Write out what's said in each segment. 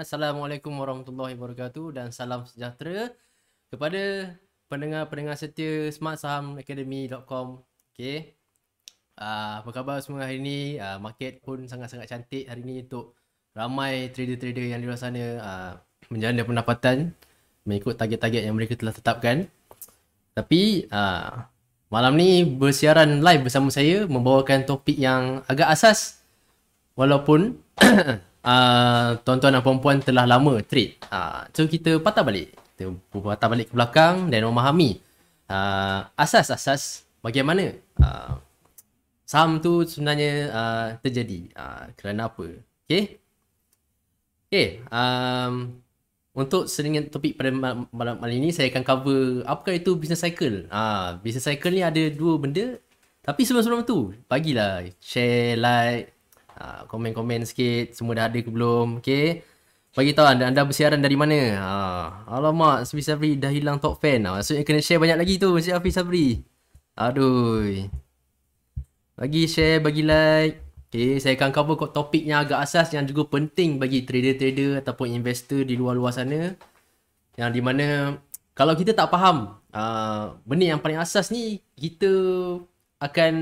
Assalamualaikum warahmatullahi wabarakatuh dan salam sejahtera kepada pendengar-pendengar setia Smart smartsahamacademy.com. Okey. Uh, apa khabar semua hari ini? Uh, ah, market pun sangat-sangat cantik hari ini untuk ramai trader-trader yang di luar sana uh, ah, menjana pendapatan mengikut target-target yang mereka telah tetapkan. Tapi uh, malam ni bersiaran live bersama saya membawakan topik yang agak asas walaupun Ah, tuan-tuan dan perempuan telah lama trade. Ah, uh, so kita patah balik. Kita patah balik ke belakang dan memahami uh, asas-asas bagaimana uh, saham tu sebenarnya uh, terjadi. Uh, kerana apa? Okay. Okay. Um, untuk seringan topik pada malam, malam ini saya akan cover apakah itu business cycle. uh, business cycle ni ada dua benda. Tapi sebelum-sebelum tu, bagilah share, like, Ah, komen-komen sikit semua dah ada ke belum okey bagi tahu anda, anda bersiaran dari mana ha alamak Sabri Sabri dah hilang top fan ah maksudnya kena share banyak lagi tu Sabri Afi Sabri aduh bagi share bagi like okey saya akan cover topik yang agak asas yang juga penting bagi trader-trader ataupun investor di luar-luar sana yang di mana kalau kita tak faham uh, benda yang paling asas ni kita akan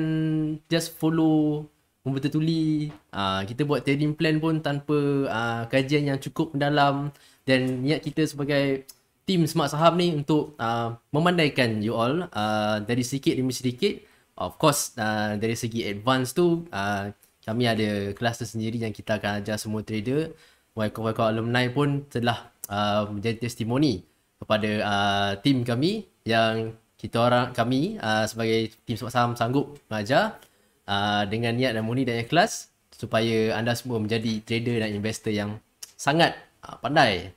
just follow komputer tuli uh, ah, kita buat trading plan pun tanpa uh, kajian yang cukup mendalam dan niat kita sebagai tim smart saham ni untuk uh, memandaikan you all uh, dari sedikit demi sedikit of course uh, dari segi advance tu uh, kami ada kelas tersendiri yang kita akan ajar semua trader YKYK alumni pun telah uh, menjadi testimoni kepada uh, tim kami yang kita orang kami uh, sebagai tim smart saham sanggup mengajar Uh, dengan niat dan murni dan ikhlas supaya anda semua menjadi trader dan investor yang sangat uh, pandai.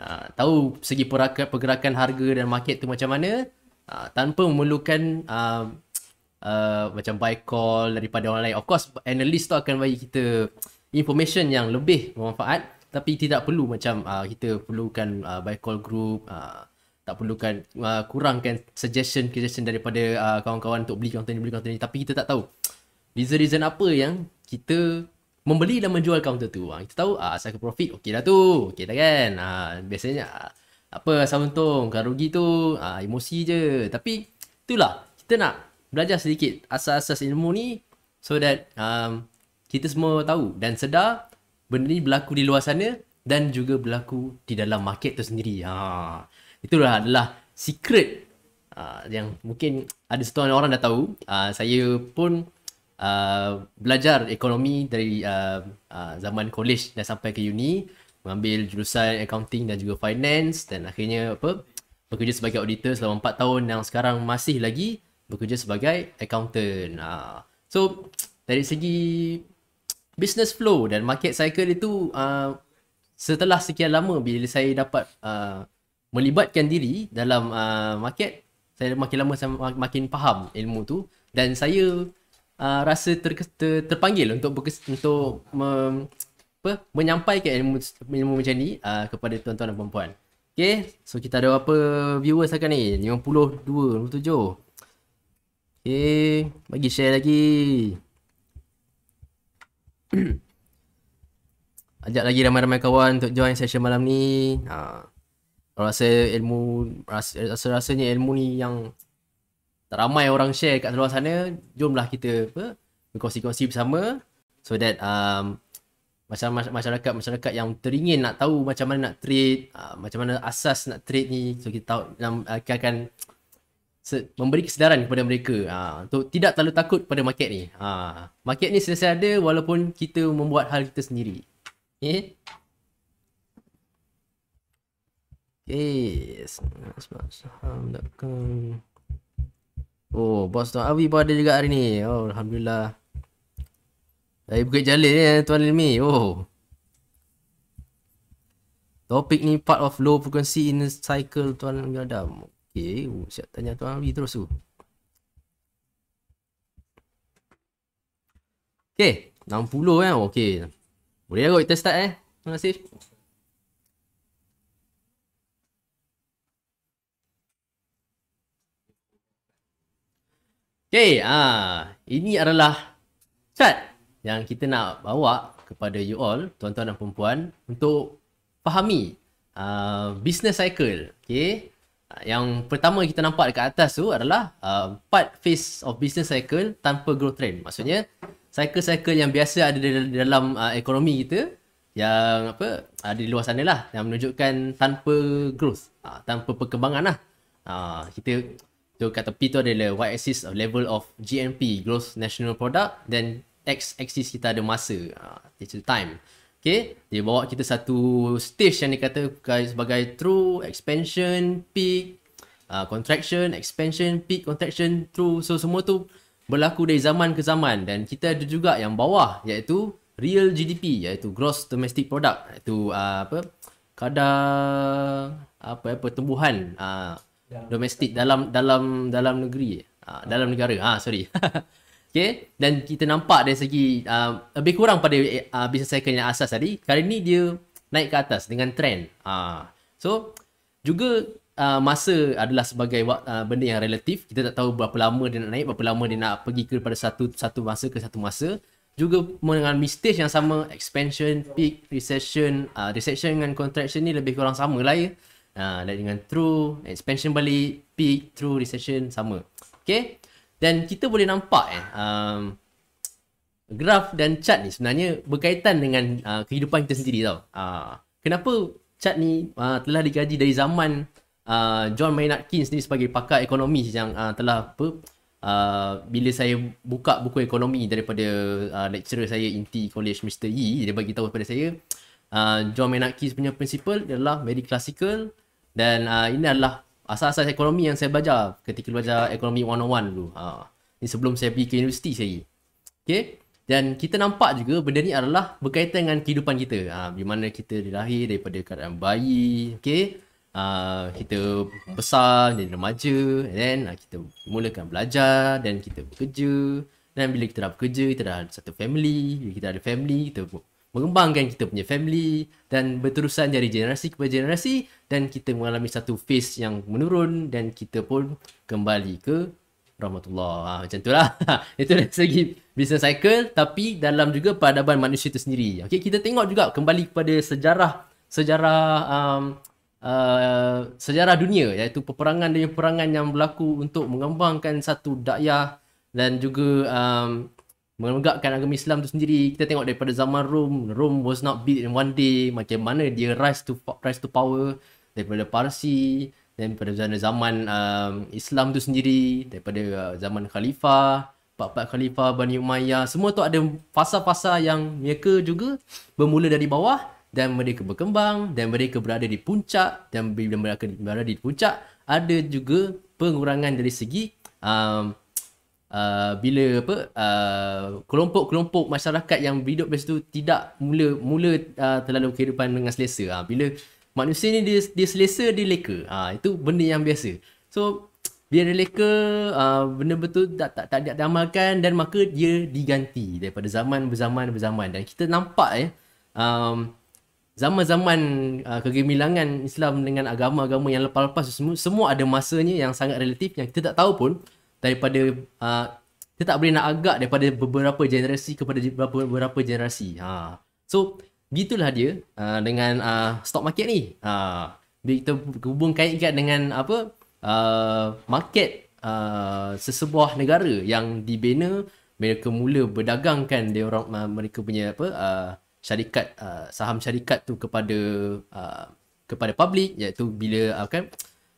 Uh, tahu segi pergerakan, harga dan market tu macam mana uh, tanpa memerlukan uh, uh, macam buy call daripada orang lain. Of course, analyst tu akan bagi kita information yang lebih bermanfaat tapi tidak perlu macam uh, kita perlukan uh, buy call group uh, tak perlukan uh, kurangkan suggestion suggestion daripada uh, kawan-kawan untuk beli konten ni beli konten ni tapi kita tak tahu reason-reason apa yang kita membeli dan menjual counter tu. Ha, kita tahu ah asal profit okey dah tu. Okey dah kan. Ha, biasanya ah, apa asal untung kan rugi tu ha, emosi je. Tapi itulah kita nak belajar sedikit asas-asas ilmu ni so that um, kita semua tahu dan sedar benda ni berlaku di luar sana dan juga berlaku di dalam market tu sendiri. Ha, itulah adalah secret uh, yang mungkin ada setengah orang dah tahu. Uh, saya pun Uh, belajar ekonomi dari uh, uh, zaman college dan sampai ke uni mengambil jurusan accounting dan juga finance dan akhirnya apa bekerja sebagai auditor selama empat tahun yang sekarang masih lagi bekerja sebagai accountant. Uh, so dari segi business flow dan market cycle itu uh, setelah sekian lama bila saya dapat uh, melibatkan diri dalam uh, market saya makin lama saya makin faham ilmu tu dan saya uh, rasa ter, ter, terpanggil untuk berkes, untuk me, apa menyampaikan ilmu ilmu macam ni uh, kepada tuan-tuan dan puan Okay, so kita ada berapa viewers akan ni? 52, 57. Okay, bagi share lagi. Ajak lagi ramai-ramai kawan untuk join session malam ni. Ha. Kalau rasa ilmu, rasa, rasa-rasanya ilmu ni yang tak ramai orang share kat luar sana jomlah kita apa berkongsi-kongsi bersama so that um, masyarakat masyarakat yang teringin nak tahu macam mana nak trade uh, macam mana asas nak trade ni so kita tahu dalam akan se- memberi kesedaran kepada mereka uh, untuk tidak terlalu takut pada market ni uh, market ni sentiasa ada walaupun kita membuat hal kita sendiri okey eh? okay. Yes. Alhamdulillah. Oh, bos Tuan Awi pun ada juga hari ni. Oh, Alhamdulillah. Dari Bukit Jalil ni, eh, Tuan limi. Oh. Topik ni part of low frequency in the cycle Tuan Ilmi Adam. Okay, oh, siap tanya Tuan Awi terus tu. Okay, 60 kan? Eh? Okay. Boleh lah kot kita start eh. Terima kasih. Okay, ah, ini adalah chat yang kita nak bawa kepada you all, tuan-tuan dan perempuan untuk fahami uh, business cycle. Okay, yang pertama kita nampak dekat atas tu adalah uh, phase of business cycle tanpa growth trend. Maksudnya, cycle-cycle yang biasa ada di dalam uh, ekonomi kita yang apa ada di luar sana lah yang menunjukkan tanpa growth, uh, tanpa perkembangan lah. Uh, kita So kata tepi tu adalah Y axis of uh, level of GNP Gross National Product Then X axis kita ada masa uh, It's the time Okay Dia bawa kita satu stage yang dia kata Sebagai true expansion peak uh, Contraction, expansion, peak, contraction, true So semua tu berlaku dari zaman ke zaman Dan kita ada juga yang bawah Iaitu real GDP Iaitu gross domestic product Iaitu uh, apa Kadar apa ya, pertumbuhan uh, domestik dalam dalam dalam negeri uh, uh. dalam negara ah uh, sorry Okay, dan kita nampak dari segi uh, lebih kurang pada uh, business cycle yang asas tadi, kali ni dia naik ke atas dengan trend. Uh, so, juga uh, masa adalah sebagai uh, benda yang relatif, kita tak tahu berapa lama dia nak naik, berapa lama dia nak pergi ke pada satu satu masa ke satu masa. Juga dengan stage yang sama, expansion, peak, recession, uh, recession dengan contraction ni lebih kurang sama lah ya. Ha, dengan true, expansion balik, peak, true, recession, sama. Okay? Dan kita boleh nampak eh, um, graf dan chart ni sebenarnya berkaitan dengan uh, kehidupan kita sendiri tau. Uh, kenapa chart ni uh, telah dikaji dari zaman uh, John Maynard Keynes ni sebagai pakar ekonomi yang uh, telah apa, uh, bila saya buka buku ekonomi daripada uh, lecturer saya Inti College Mr. Yee, dia bagi tahu kepada saya, Uh, John Maynard Keynes punya prinsipal adalah very classical, dan uh, ini adalah asas-asas ekonomi yang saya belajar ketika belajar ekonomi 101 dulu. Uh, ini sebelum saya pergi ke universiti saya. Okay? Dan kita nampak juga benda ni adalah berkaitan dengan kehidupan kita. Uh, di mana kita dilahir daripada keadaan bayi. Okay? Uh, kita besar jadi remaja Then uh, kita mulakan belajar dan kita bekerja Dan bila kita dah bekerja Kita dah ada satu family Bila kita ada family Kita mengembangkan kita punya family dan berterusan dari generasi kepada generasi dan kita mengalami satu phase yang menurun dan kita pun kembali ke rahmatullah ha, macam itulah itu dari segi business cycle tapi dalam juga peradaban manusia itu sendiri Okay kita tengok juga kembali kepada sejarah sejarah um, uh, sejarah dunia iaitu peperangan dan peperangan yang berlaku untuk mengembangkan satu dakyah dan juga um, Memegakkan agama Islam tu sendiri Kita tengok daripada zaman Rom. Rom was not built in one day Macam mana dia rise to rise to power Daripada Parsi Daripada zaman um, Islam tu sendiri Daripada uh, zaman Khalifah pak-pak Khalifah, Bani Umayyah Semua tu ada fasa-fasa yang mereka juga Bermula dari bawah Dan mereka berkembang Dan mereka berada di puncak Dan mereka berada di puncak Ada juga pengurangan dari segi um, uh, bila apa uh, kelompok-kelompok masyarakat yang hidup di situ tidak mula mula uh, terlalu kehidupan dengan selesa uh, bila manusia ni dia, dia selesa dia leka uh, itu benda yang biasa so dia leka uh, benda betul tak tak tak diamalkan dan maka dia diganti daripada zaman berzaman berzaman dan kita nampak ya eh, um, zaman-zaman uh, kegemilangan Islam dengan agama-agama yang lepas-lepas semua, semua ada masanya yang sangat relatif yang kita tak tahu pun daripada uh, ah, kita tak boleh nak agak daripada beberapa generasi kepada beberapa generasi. Ha. So, gitulah dia uh, dengan uh, stock market ni. Ha. Jadi kita hubung kaitkan dengan apa? Uh, market uh, sesebuah negara yang dibina mereka mula berdagangkan dia orang uh, mereka punya apa uh, syarikat uh, saham syarikat tu kepada uh, kepada public iaitu bila uh, uh,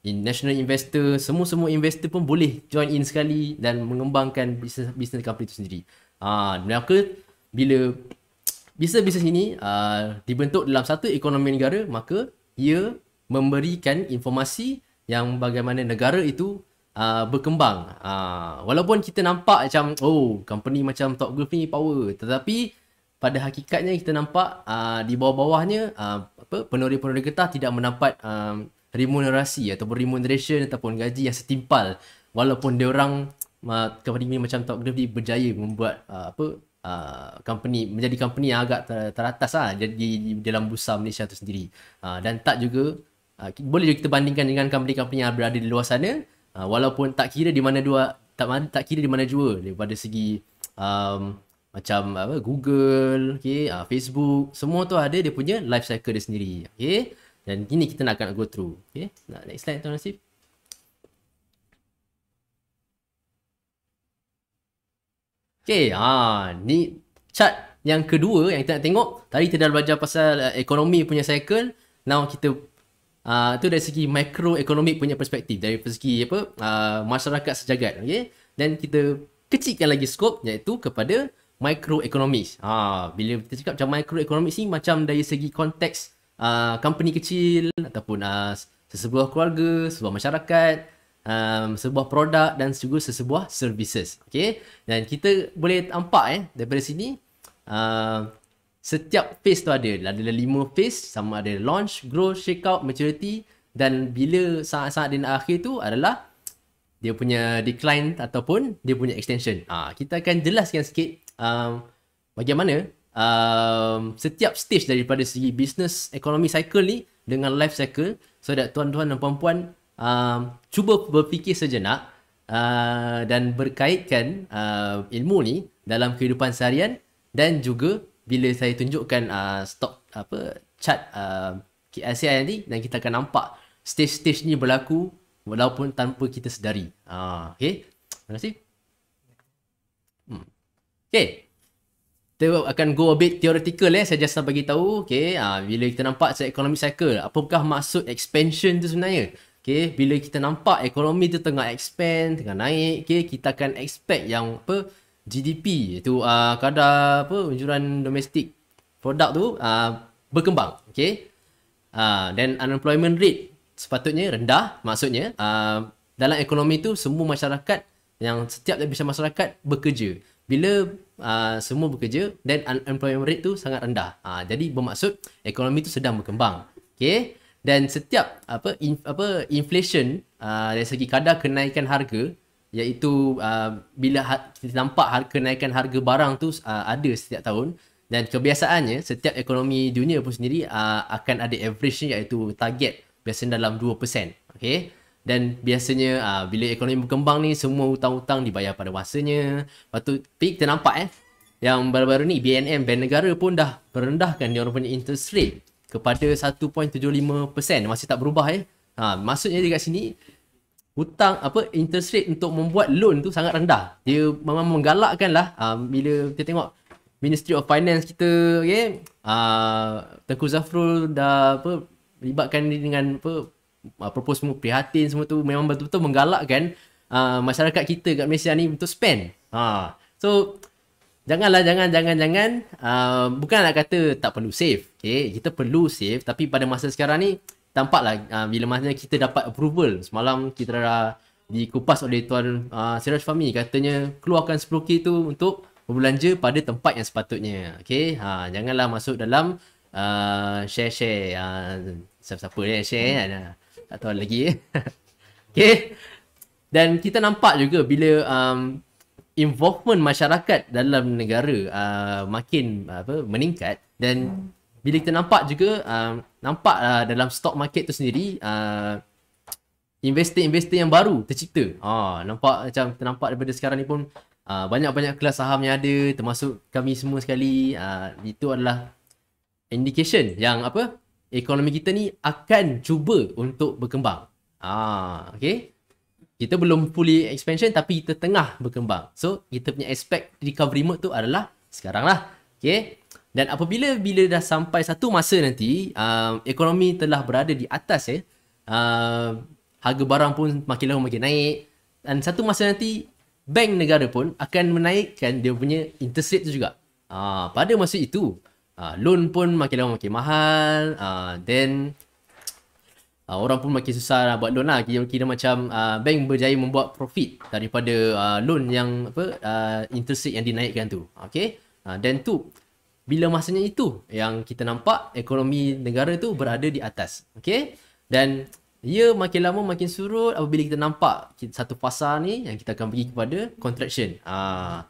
in national investor, semua-semua investor pun boleh join in sekali dan mengembangkan business business company itu sendiri. Ah, mereka bila bisnes-bisnes ini uh, dibentuk dalam satu ekonomi negara, maka ia memberikan informasi yang bagaimana negara itu uh, berkembang. Uh, walaupun kita nampak macam oh, company macam top group ni power, tetapi pada hakikatnya kita nampak uh, di bawah-bawahnya uh, apa penori-penori getah tidak mendapat uh, remunerasi ataupun remuneration ataupun gaji yang setimpal walaupun dia orang company ni macam Top Gravity berjaya membuat uh, apa uh, company menjadi company yang agak ter- teratas lah jadi dalam busa Malaysia tu sendiri uh, dan tak juga uh, boleh juga kita bandingkan dengan company-company yang berada di luar sana uh, walaupun tak kira di mana dua tak tak kira di mana jua daripada segi um, macam apa Google okay, uh, Facebook semua tu ada dia punya life cycle dia sendiri okay. Dan ini kita nak akan go through. Okay. Nak next slide tuan Nasib. Okay. Ha, ni chart yang kedua yang kita nak tengok. Tadi kita dah belajar pasal uh, ekonomi punya cycle. Now kita Uh, ah, itu dari segi makroekonomi punya perspektif dari segi apa uh, masyarakat sejagat okay? dan kita kecilkan lagi skop iaitu kepada microeconomics Ah, ha, bila kita cakap macam microeconomics ni macam dari segi konteks uh, company kecil ataupun uh, sesebuah keluarga, sebuah masyarakat, um, sebuah produk dan juga sesebuah services. Okay? Dan kita boleh nampak eh, daripada sini, uh, setiap phase tu ada. Ada lima phase sama ada launch, grow, shakeout, maturity dan bila saat-saat dan akhir tu adalah dia punya decline ataupun dia punya extension. Ah uh, kita akan jelaskan sikit um, bagaimana um, setiap stage daripada segi business economy cycle ni dengan life cycle so that tuan-tuan dan puan-puan um, cuba berfikir sejenak uh, dan berkaitkan uh, ilmu ni dalam kehidupan seharian dan juga bila saya tunjukkan uh, stock apa chart uh, KSI ni dan kita akan nampak stage-stage ni berlaku walaupun tanpa kita sedari. Uh, ah, okay. Terima kasih. Hmm. Okay kita akan go a bit theoretical eh saya just nak bagi tahu okey uh, ah, bila kita nampak ekonomi cycle apakah maksud expansion tu sebenarnya okey bila kita nampak ekonomi tu tengah expand tengah naik okey kita akan expect yang apa GDP iaitu uh, kadar apa unjuran domestik produk tu uh, berkembang okey dan uh, unemployment rate sepatutnya rendah maksudnya uh, dalam ekonomi tu semua masyarakat yang setiap lapisan masyarakat bekerja bila uh, semua bekerja dan unemployment rate tu sangat rendah. Uh, jadi bermaksud ekonomi tu sedang berkembang. Okay? Dan setiap apa in, apa inflation uh, dari segi kadar kenaikan harga iaitu uh, bila ha- kita nampak harga kenaikan harga barang tu uh, ada setiap tahun dan kebiasaannya setiap ekonomi dunia pun sendiri uh, akan ada average iaitu target biasanya dalam 2%. Okay? Dan biasanya uh, bila ekonomi berkembang ni semua hutang-hutang dibayar pada masanya. Lepas Pick peak kita nampak eh. Yang baru-baru ni BNM, Bank Negara pun dah merendahkan dia orang punya interest rate kepada 1.75% masih tak berubah eh. Ha, maksudnya dekat sini hutang apa interest rate untuk membuat loan tu sangat rendah. Dia memang menggalakkan lah uh, bila kita tengok Ministry of Finance kita okey uh, ah, Tengku Zafrul dah apa libatkan dengan apa uh, propose semua prihatin semua tu memang betul-betul menggalakkan uh, masyarakat kita kat Malaysia ni untuk spend. Ha. So janganlah jangan jangan jangan uh, bukan nak kata tak perlu save. Okay. Eh, kita perlu save tapi pada masa sekarang ni tampaklah uh, bila masa kita dapat approval semalam kita dah dikupas oleh tuan uh, Siraj Fahmi katanya keluarkan 10k tu untuk berbelanja pada tempat yang sepatutnya. Okay. Ha, janganlah masuk dalam uh, share-share. Uh, siapa-siapa yang eh, share kan. Hmm. Ya tak tahu lagi okay dan kita nampak juga bila um, involvement masyarakat dalam negara uh, makin apa meningkat dan bila kita nampak juga um, nampak uh, dalam stock market tu sendiri uh, investor-investor yang baru tercipta ah oh, nampak macam kita nampak daripada sekarang ni pun uh, banyak-banyak kelas saham yang ada termasuk kami semua sekali uh, itu adalah indication yang apa ekonomi kita ni akan cuba untuk berkembang. Ah, okay. Kita belum fully expansion tapi kita tengah berkembang. So, kita punya expect recovery mode tu adalah sekarang lah. Okay. Dan apabila bila dah sampai satu masa nanti, um, ekonomi telah berada di atas ya. Eh, um, harga barang pun makin lama makin naik. Dan satu masa nanti, bank negara pun akan menaikkan dia punya interest rate tu juga. Ah, pada masa itu, uh, loan pun makin lama makin mahal uh, then uh, orang pun makin susah nak buat loan lah kira-kira macam uh, bank berjaya membuat profit daripada uh, loan yang apa uh, interest rate yang dinaikkan tu Okay. uh, then tu bila masanya itu yang kita nampak ekonomi negara tu berada di atas Okay. dan ia ya, makin lama makin surut apabila kita nampak satu fasa ni yang kita akan pergi kepada contraction. uh,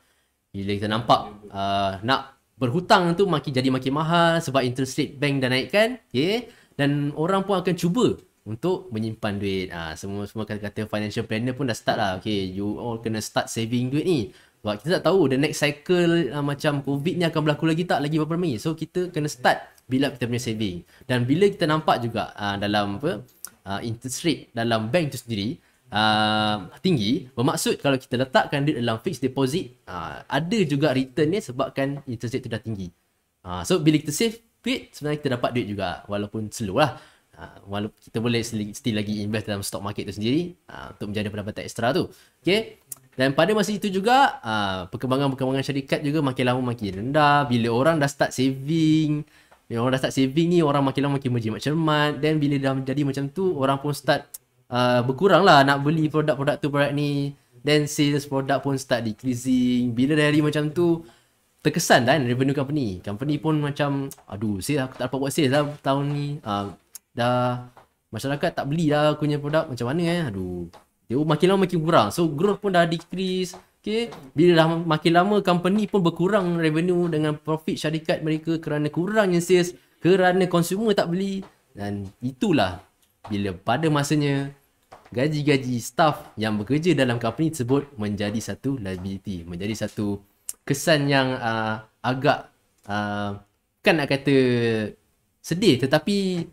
bila kita nampak uh, nak berhutang tu makin jadi makin mahal sebab interest rate bank dah naik kan okay? Ya. dan orang pun akan cuba untuk menyimpan duit ha, semua semua kata-kata financial planner pun dah start lah okay, you all kena start saving duit ni sebab kita tak tahu the next cycle uh, macam covid ni akan berlaku lagi tak lagi berapa lama so kita kena start build up kita punya saving dan bila kita nampak juga uh, dalam apa uh, interest rate dalam bank tu sendiri uh, tinggi bermaksud kalau kita letakkan duit dalam fixed deposit uh, ada juga return dia sebabkan interest rate tu dah tinggi uh, so bila kita save duit sebenarnya kita dapat duit juga walaupun slow lah uh, walaupun kita boleh still lagi invest dalam stock market tu sendiri uh, untuk menjadi pendapatan ekstra tu okay dan pada masa itu juga uh, perkembangan-perkembangan syarikat juga makin lama makin rendah bila orang dah start saving bila orang dah start saving ni orang makin lama makin menjadi cermat dan bila dah jadi macam tu orang pun start Ah, berkurang lah nak beli produk-produk tu produk ni Then sales produk pun start decreasing Bila dah hari macam tu Terkesan lah kan revenue company Company pun macam Aduh sales aku tak dapat buat sales lah tahun ni uh, Dah Masyarakat tak beli lah aku punya produk macam mana eh Aduh Dia makin lama makin kurang So growth pun dah decrease Okay Bila dah makin lama company pun berkurang revenue Dengan profit syarikat mereka kerana kurangnya sales Kerana consumer tak beli Dan itulah bila pada masanya gaji-gaji staff yang bekerja dalam company tersebut menjadi satu liability menjadi satu kesan yang uh, agak uh, kan nak kata sedih tetapi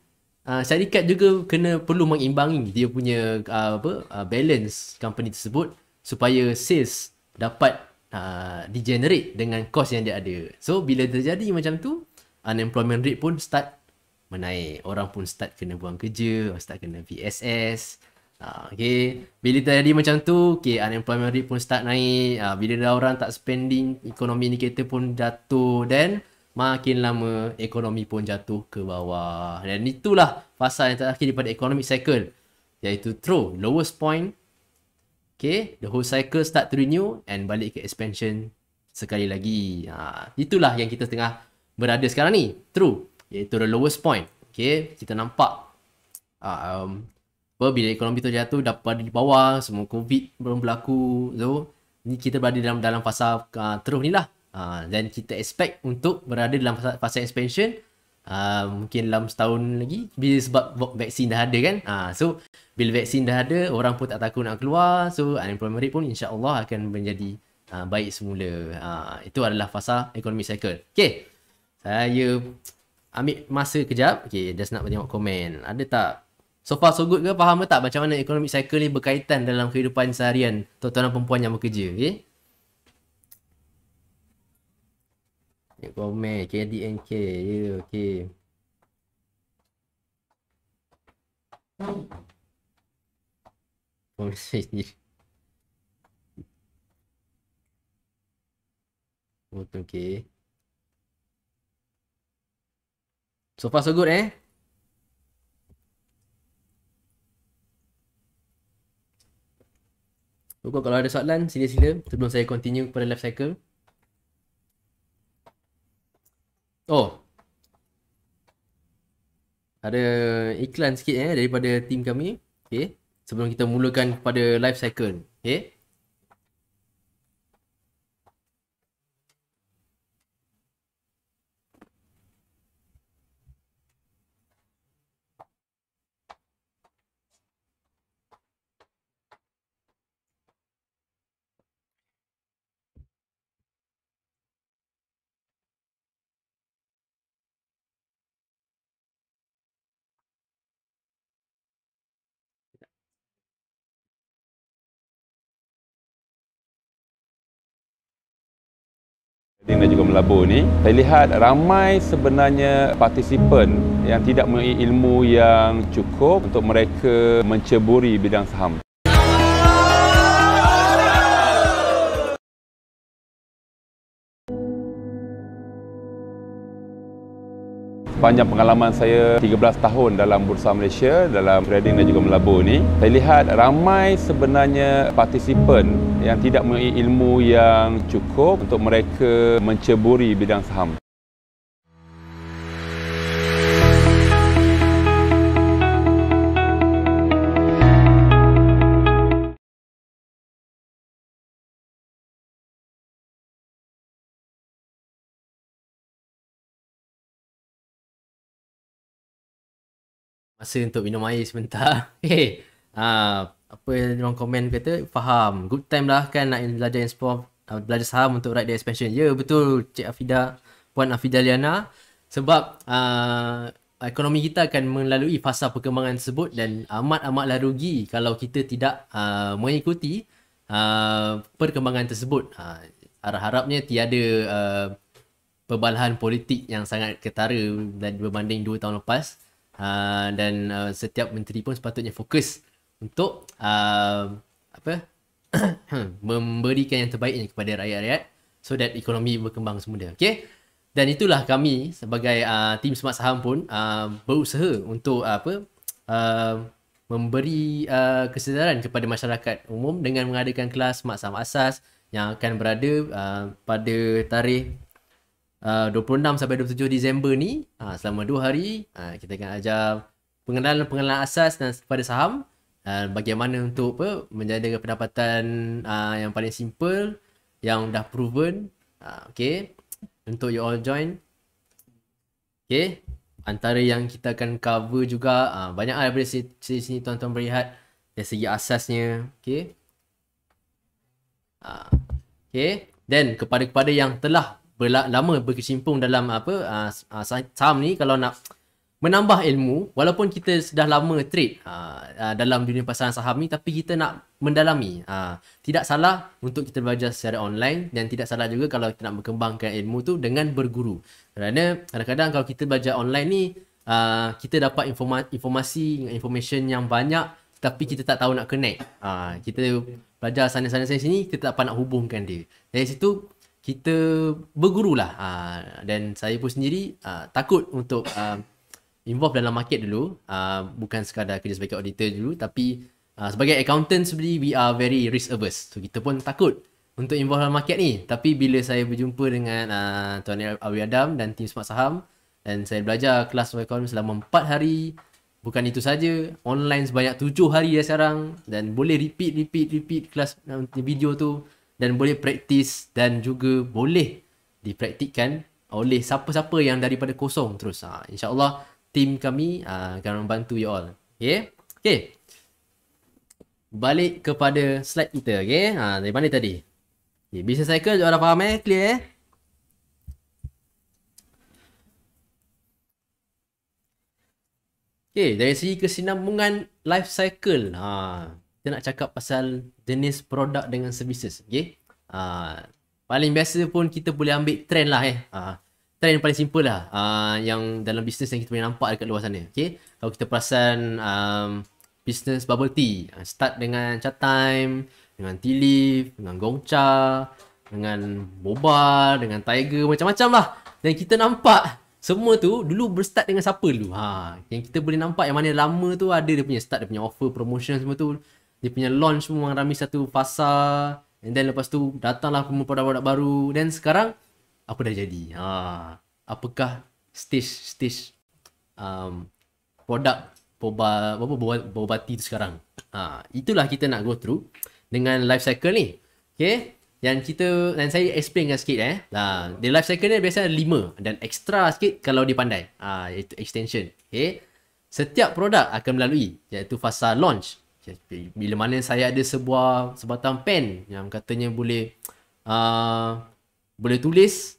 uh, syarikat juga kena perlu mengimbangi dia punya uh, apa uh, balance company tersebut supaya sales dapat uh, degenerate dengan kos yang dia ada so bila terjadi macam tu unemployment rate pun start menaik orang pun start kena buang kerja start kena VSS ah, okay bila tadi macam tu okay unemployment rate pun start naik uh, bila dah orang tak spending ekonomi indicator pun jatuh dan makin lama ekonomi pun jatuh ke bawah dan itulah fasa yang terakhir daripada economic cycle iaitu throw lowest point okay the whole cycle start to renew and balik ke expansion sekali lagi ah, itulah yang kita tengah berada sekarang ni true iaitu the lowest point. Okay, kita nampak uh, um, apa bila ekonomi tu jatuh dapat di bawah semua covid belum berlaku so ni kita berada dalam dalam fasa uh, ah, terus ni lah uh, then kita expect untuk berada dalam fasa, fasa expansion uh, mungkin dalam setahun lagi bila sebab vaksin dah ada kan uh, so bila vaksin dah ada orang pun tak takut nak keluar so unemployment rate pun insyaAllah akan menjadi uh, baik semula uh, itu adalah fasa ekonomi cycle okay saya ambil masa kejap. Okay, just nak tengok komen. Ada tak? So far so good ke? Faham ke tak macam mana ekonomi cycle ni berkaitan dalam kehidupan seharian tuan-tuan dan perempuan yang bekerja? Okay? Tengok komen. KDNK. Ya, yeah, okay. Komen sini. Okay. So far so good eh. Pukul kalau ada soalan sila-sila sebelum saya continue kepada life cycle. Oh. Ada iklan sikit eh daripada team kami. Okay. Sebelum kita mulakan kepada life cycle. Okay. Labu ni saya lihat ramai sebenarnya partisipan yang tidak mempunyai ilmu yang cukup untuk mereka menceburi bidang saham sepanjang pengalaman saya 13 tahun dalam Bursa Malaysia dalam trading dan juga melabur ni saya lihat ramai sebenarnya partisipan yang tidak mempunyai ilmu yang cukup untuk mereka menceburi bidang saham masa untuk minum air sebentar. Hei, uh, ha, apa yang orang komen kata, faham. Good time lah kan nak belajar yang uh, belajar saham untuk ride the expansion. Ya, yeah, betul Cik Afida, Puan Afida Liana. Sebab uh, ekonomi kita akan melalui fasa perkembangan tersebut dan amat-amatlah rugi kalau kita tidak uh, mengikuti uh, perkembangan tersebut. Uh, ha, harapnya tiada uh, perbalahan politik yang sangat ketara berbanding 2 tahun lepas uh, dan uh, setiap menteri pun sepatutnya fokus untuk uh, apa memberikan yang terbaiknya kepada rakyat-rakyat so that ekonomi berkembang semula okey dan itulah kami sebagai uh, tim smart saham pun uh, berusaha untuk uh, apa uh, memberi uh, kesedaran kepada masyarakat umum dengan mengadakan kelas smart saham asas yang akan berada uh, pada tarikh 26 ah, sampai 27 Disember ni uh, selama 2 hari uh, kita akan ajar pengenalan-pengenalan asas dan pada saham dan uh, bagaimana untuk apa menjana pendapatan uh, yang paling simple yang dah proven uh, okey untuk you all join okey antara yang kita akan cover juga uh, banyak ada lah dari sini, sini tuan-tuan berlihat dari segi asasnya okey uh, okey then kepada-kepada yang telah berla- lama berkecimpung dalam apa uh, uh, saham ni kalau nak menambah ilmu walaupun kita sudah lama trade uh, uh, dalam dunia pasaran saham ni tapi kita nak mendalami uh, tidak salah untuk kita belajar secara online dan tidak salah juga kalau kita nak berkembangkan ilmu tu dengan berguru kerana kadang-kadang kalau kita belajar online ni uh, kita dapat informa- informasi information yang banyak tapi kita tak tahu nak connect uh, kita belajar sana-sana sini kita tak dapat nak hubungkan dia dari situ kita bergurulah uh, dan saya pun sendiri uh, takut untuk uh, involve dalam market dulu uh, bukan sekadar kerja sebagai auditor dulu tapi uh, sebagai accountant sebenarnya we are very risk averse so kita pun takut untuk involve dalam market ni tapi bila saya berjumpa dengan uh, Tuan Awi Adam dan tim Smart Saham dan saya belajar kelas ekonomi selama 4 hari bukan itu saja online sebanyak 7 hari dah sekarang dan boleh repeat repeat repeat kelas video tu dan boleh praktis dan juga boleh dipraktikkan oleh siapa-siapa yang daripada kosong terus. Ha, InsyaAllah tim kami uh, akan membantu you all. Okay. Okay. Balik kepada slide kita. Okay. Ha, dari mana tadi? Okay. Business cycle. You all dah faham eh? Clear eh? Okay. Dari segi kesinambungan life cycle. Haa kita nak cakap pasal jenis produk dengan services okay uh, ah, paling biasa pun kita boleh ambil trend lah eh uh, trend yang paling simple lah uh, yang dalam bisnes yang kita boleh nampak dekat luar sana okay kalau kita perasan um, bisnes bubble tea uh, start dengan chat time dengan tea leaf dengan gongcha dengan boba dengan tiger macam-macam lah dan kita nampak semua tu dulu berstart dengan siapa dulu ha yang kita boleh nampak yang mana lama tu ada dia punya start dia punya offer promotion semua tu dia punya launch pun memang ramai satu fasa and then lepas tu datanglah semua produk-produk baru then sekarang apa dah jadi ha apakah stage stage um, produk boba apa boba, boba tea tu sekarang ha itulah kita nak go through dengan life cycle ni okay? yang kita dan saya explainkan sikit eh. Nah, ha, the life cycle ni biasanya lima dan extra sikit kalau dia pandai. ha, iaitu extension. okay? Setiap produk akan melalui iaitu fasa launch, bila mana saya ada sebuah sebatang pen yang katanya boleh uh, boleh tulis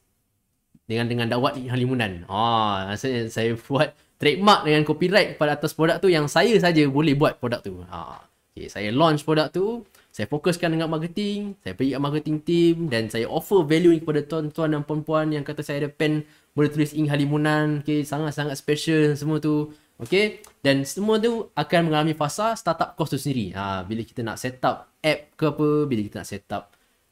dengan dengan dakwat halimunan. Ah, saya saya buat trademark dengan copyright pada atas produk tu yang saya saja boleh buat produk tu. Ah, okay, saya launch produk tu, saya fokuskan dengan marketing, saya pergi marketing team dan saya offer value kepada tuan-tuan dan puan-puan yang kata saya ada pen boleh tulis ing halimunan, okay, sangat-sangat special semua tu. Okay, dan semua tu akan mengalami fasa startup cost tu sendiri. Ha, bila kita nak set up app ke apa, bila kita nak set up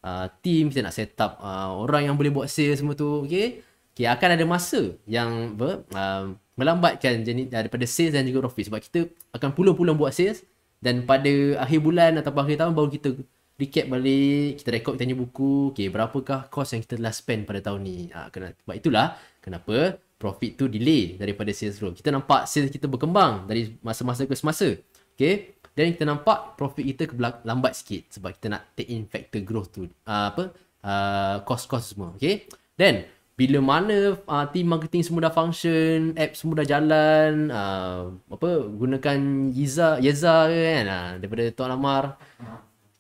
uh, team, kita nak set up uh, orang yang boleh buat sale semua tu. Okay, okay akan ada masa yang apa, uh, melambatkan jenis daripada sales dan juga profit sebab kita akan pulang-pulang buat sales dan pada akhir bulan atau akhir tahun baru kita recap balik, kita rekod, kita tanya buku, okay, berapakah cost yang kita telah spend pada tahun ni. Ha, kena, sebab itulah kenapa profit tu delay daripada sales growth. Kita nampak sales kita berkembang dari masa-masa ke semasa. Okay. Dan kita nampak profit kita kebelak- lambat sikit sebab kita nak take in factor growth tu. Uh, apa? Uh, cost-cost semua. Okay. Then, bila mana uh, team marketing semua dah function, app semua dah jalan, uh, apa gunakan Yeza, Yeza kan uh, daripada Tuan Amar.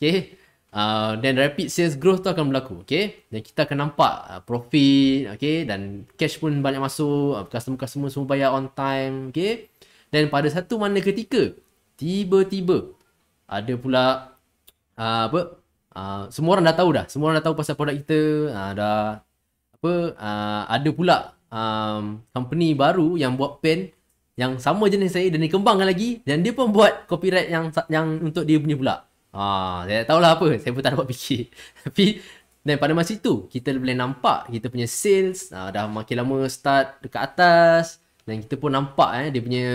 Okay. Uh, then rapid sales growth tu akan berlaku okay dan kita akan nampak uh, profit okay dan cash pun banyak masuk uh, customer customer semua bayar on time okay dan pada satu mana ketika tiba-tiba ada pula uh, apa uh, semua orang dah tahu dah semua orang dah tahu pasal produk kita uh, dah apa uh, ada pula um, company baru yang buat pen yang sama jenis saya dan dikembangkan lagi dan dia pun buat copyright yang yang untuk dia punya pula Ah, saya tak tahulah apa. Saya pun tak dapat fikir. Tapi dan pada masa itu kita boleh nampak kita punya sales ah, dah makin lama start dekat atas dan kita pun nampak eh dia punya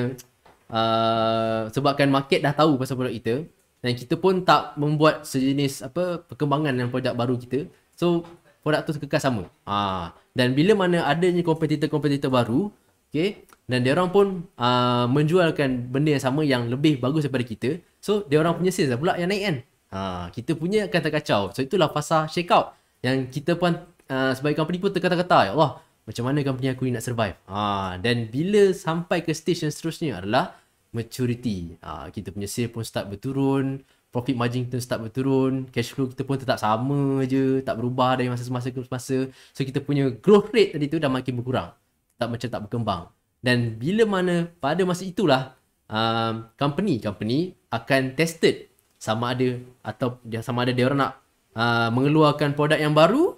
uh, sebabkan market dah tahu pasal produk kita dan kita pun tak membuat sejenis apa perkembangan dalam produk baru kita. So produk tu kekal sama. Ah, dan bila mana adanya kompetitor-kompetitor baru, okey, dan dia orang pun uh, menjualkan benda yang sama yang lebih bagus daripada kita, So dia orang punya sales lah pula yang naik kan. Ha, kita punya akan terkacau. So itulah fasa shake out yang kita pun uh, sebagai company pun terkata-kata. Ya Allah, macam mana company aku ni nak survive? Ha, dan bila sampai ke stage yang seterusnya adalah maturity. Ha, kita punya sales pun start berturun. Profit margin kita start berturun. Cash flow kita pun tetap sama je. Tak berubah dari masa semasa ke masa. So kita punya growth rate tadi tu dah makin berkurang. Tak macam tak berkembang. Dan bila mana pada masa itulah um, company company akan tested sama ada atau dia sama ada dia orang nak uh, mengeluarkan produk yang baru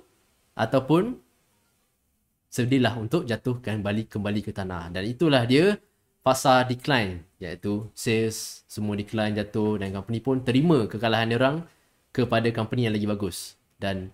ataupun sedihlah untuk jatuhkan balik kembali ke tanah dan itulah dia fasa decline iaitu sales semua decline jatuh dan company pun terima kekalahan dia orang kepada company yang lagi bagus dan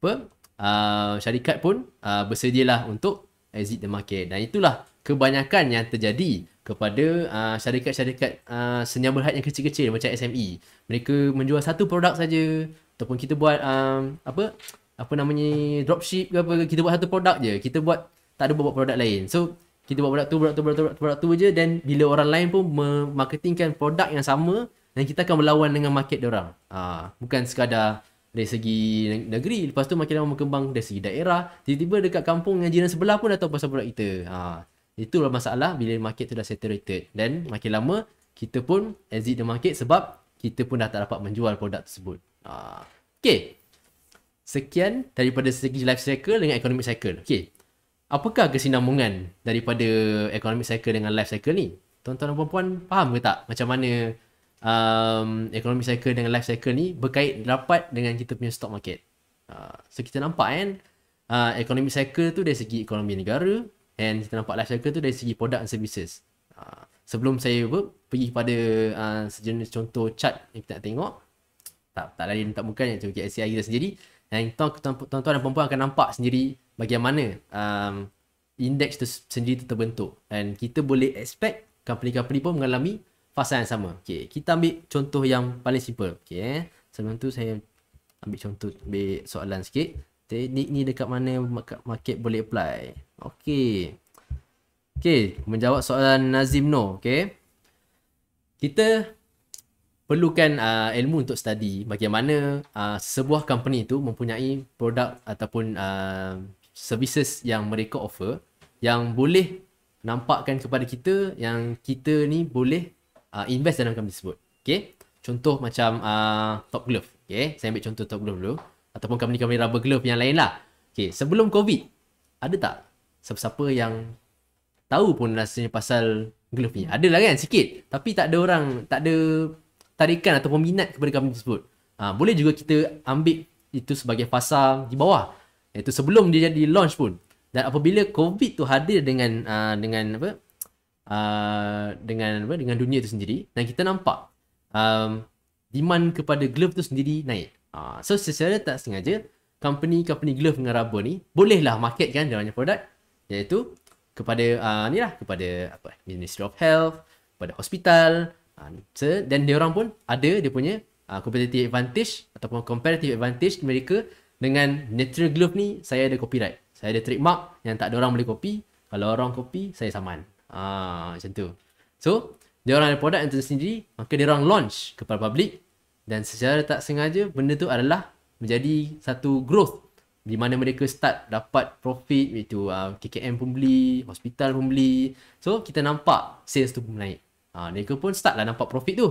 apa uh, syarikat pun uh, bersedialah untuk exit the market dan itulah kebanyakan yang terjadi kepada ah, syarikat-syarikat uh, ah, senyawa berhad yang kecil-kecil macam SME. Mereka menjual satu produk saja ataupun kita buat um, apa apa namanya dropship ke apa kita buat satu produk je. Kita buat tak ada buat produk lain. So kita buat produk tu, produk tu, produk tu, produk tu, produk tu je dan bila orang lain pun memarketingkan produk yang sama dan kita akan melawan dengan market orang. Uh, bukan sekadar dari segi negeri lepas tu makin lama berkembang dari segi daerah tiba-tiba dekat kampung yang jiran sebelah pun dah tahu pasal produk kita. Uh, Itulah masalah bila market tu dah saturated. dan makin lama kita pun exit the market sebab kita pun dah tak dapat menjual produk tersebut. Ah, okay. Sekian daripada segi life cycle dengan economic cycle. Okay. Apakah kesinambungan daripada economic cycle dengan life cycle ni? Tuan-tuan dan puan-puan faham ke tak macam mana um, economic cycle dengan life cycle ni berkait rapat dengan kita punya stock market? Uh, so kita nampak kan uh, economic cycle tu dari segi ekonomi negara, And kita nampak life cycle tu dari segi produk and services. Uh, sebelum saya apa, pergi pada uh, ah, sejenis contoh chart yang kita nak tengok. Tak, tak lain tak bukan yang cuba KSI kita sendiri. Dan tuan-tuan dan perempuan akan nampak sendiri bagaimana um, index tu sendiri tu terbentuk. And kita boleh expect company-company pun mengalami fasa yang sama. Okay, kita ambil contoh yang paling simple. Okay, eh. sebelum tu saya ambil contoh, ambil soalan sikit. Teknik ni dekat mana market boleh apply? Okey. Okey, menjawab soalan Nazim no, okey. Kita perlukan uh, ilmu untuk study bagaimana uh, sebuah company itu mempunyai produk ataupun uh, services yang mereka offer yang boleh nampakkan kepada kita yang kita ni boleh uh, invest dalam company tersebut. Okey. Contoh macam uh, Top Glove. Okey, saya ambil contoh Top Glove dulu ataupun company-company rubber glove yang lain lah. Okay, sebelum COVID, ada tak siapa-siapa yang tahu pun rasanya pasal glove ni? Ada lah kan sikit. Tapi tak ada orang, tak ada tarikan atau minat kepada company tersebut. Ha, boleh juga kita ambil itu sebagai fasa di bawah. Iaitu sebelum dia jadi launch pun. Dan apabila COVID tu hadir dengan uh, dengan apa? Uh, dengan apa? Dengan dunia itu sendiri. Dan kita nampak um, demand kepada glove tu sendiri naik. Uh, so secara tak sengaja, company-company glove dengan rubber ni bolehlah market kan dalamnya produk iaitu kepada uh, ni lah, kepada apa, Ministry of Health, kepada hospital ah, dan uh, dia orang pun ada dia punya uh, competitive advantage ataupun comparative advantage mereka dengan natural glove ni saya ada copyright saya ada trademark yang tak ada orang boleh copy kalau orang copy saya saman ah macam tu so dia orang ada produk yang tersendiri maka dia orang launch kepada publik. Dan secara tak sengaja benda tu adalah menjadi satu growth di mana mereka start dapat profit iaitu uh, KKM pun beli, hospital pun beli. So kita nampak sales tu pun naik. Uh, mereka pun start lah nampak profit tu.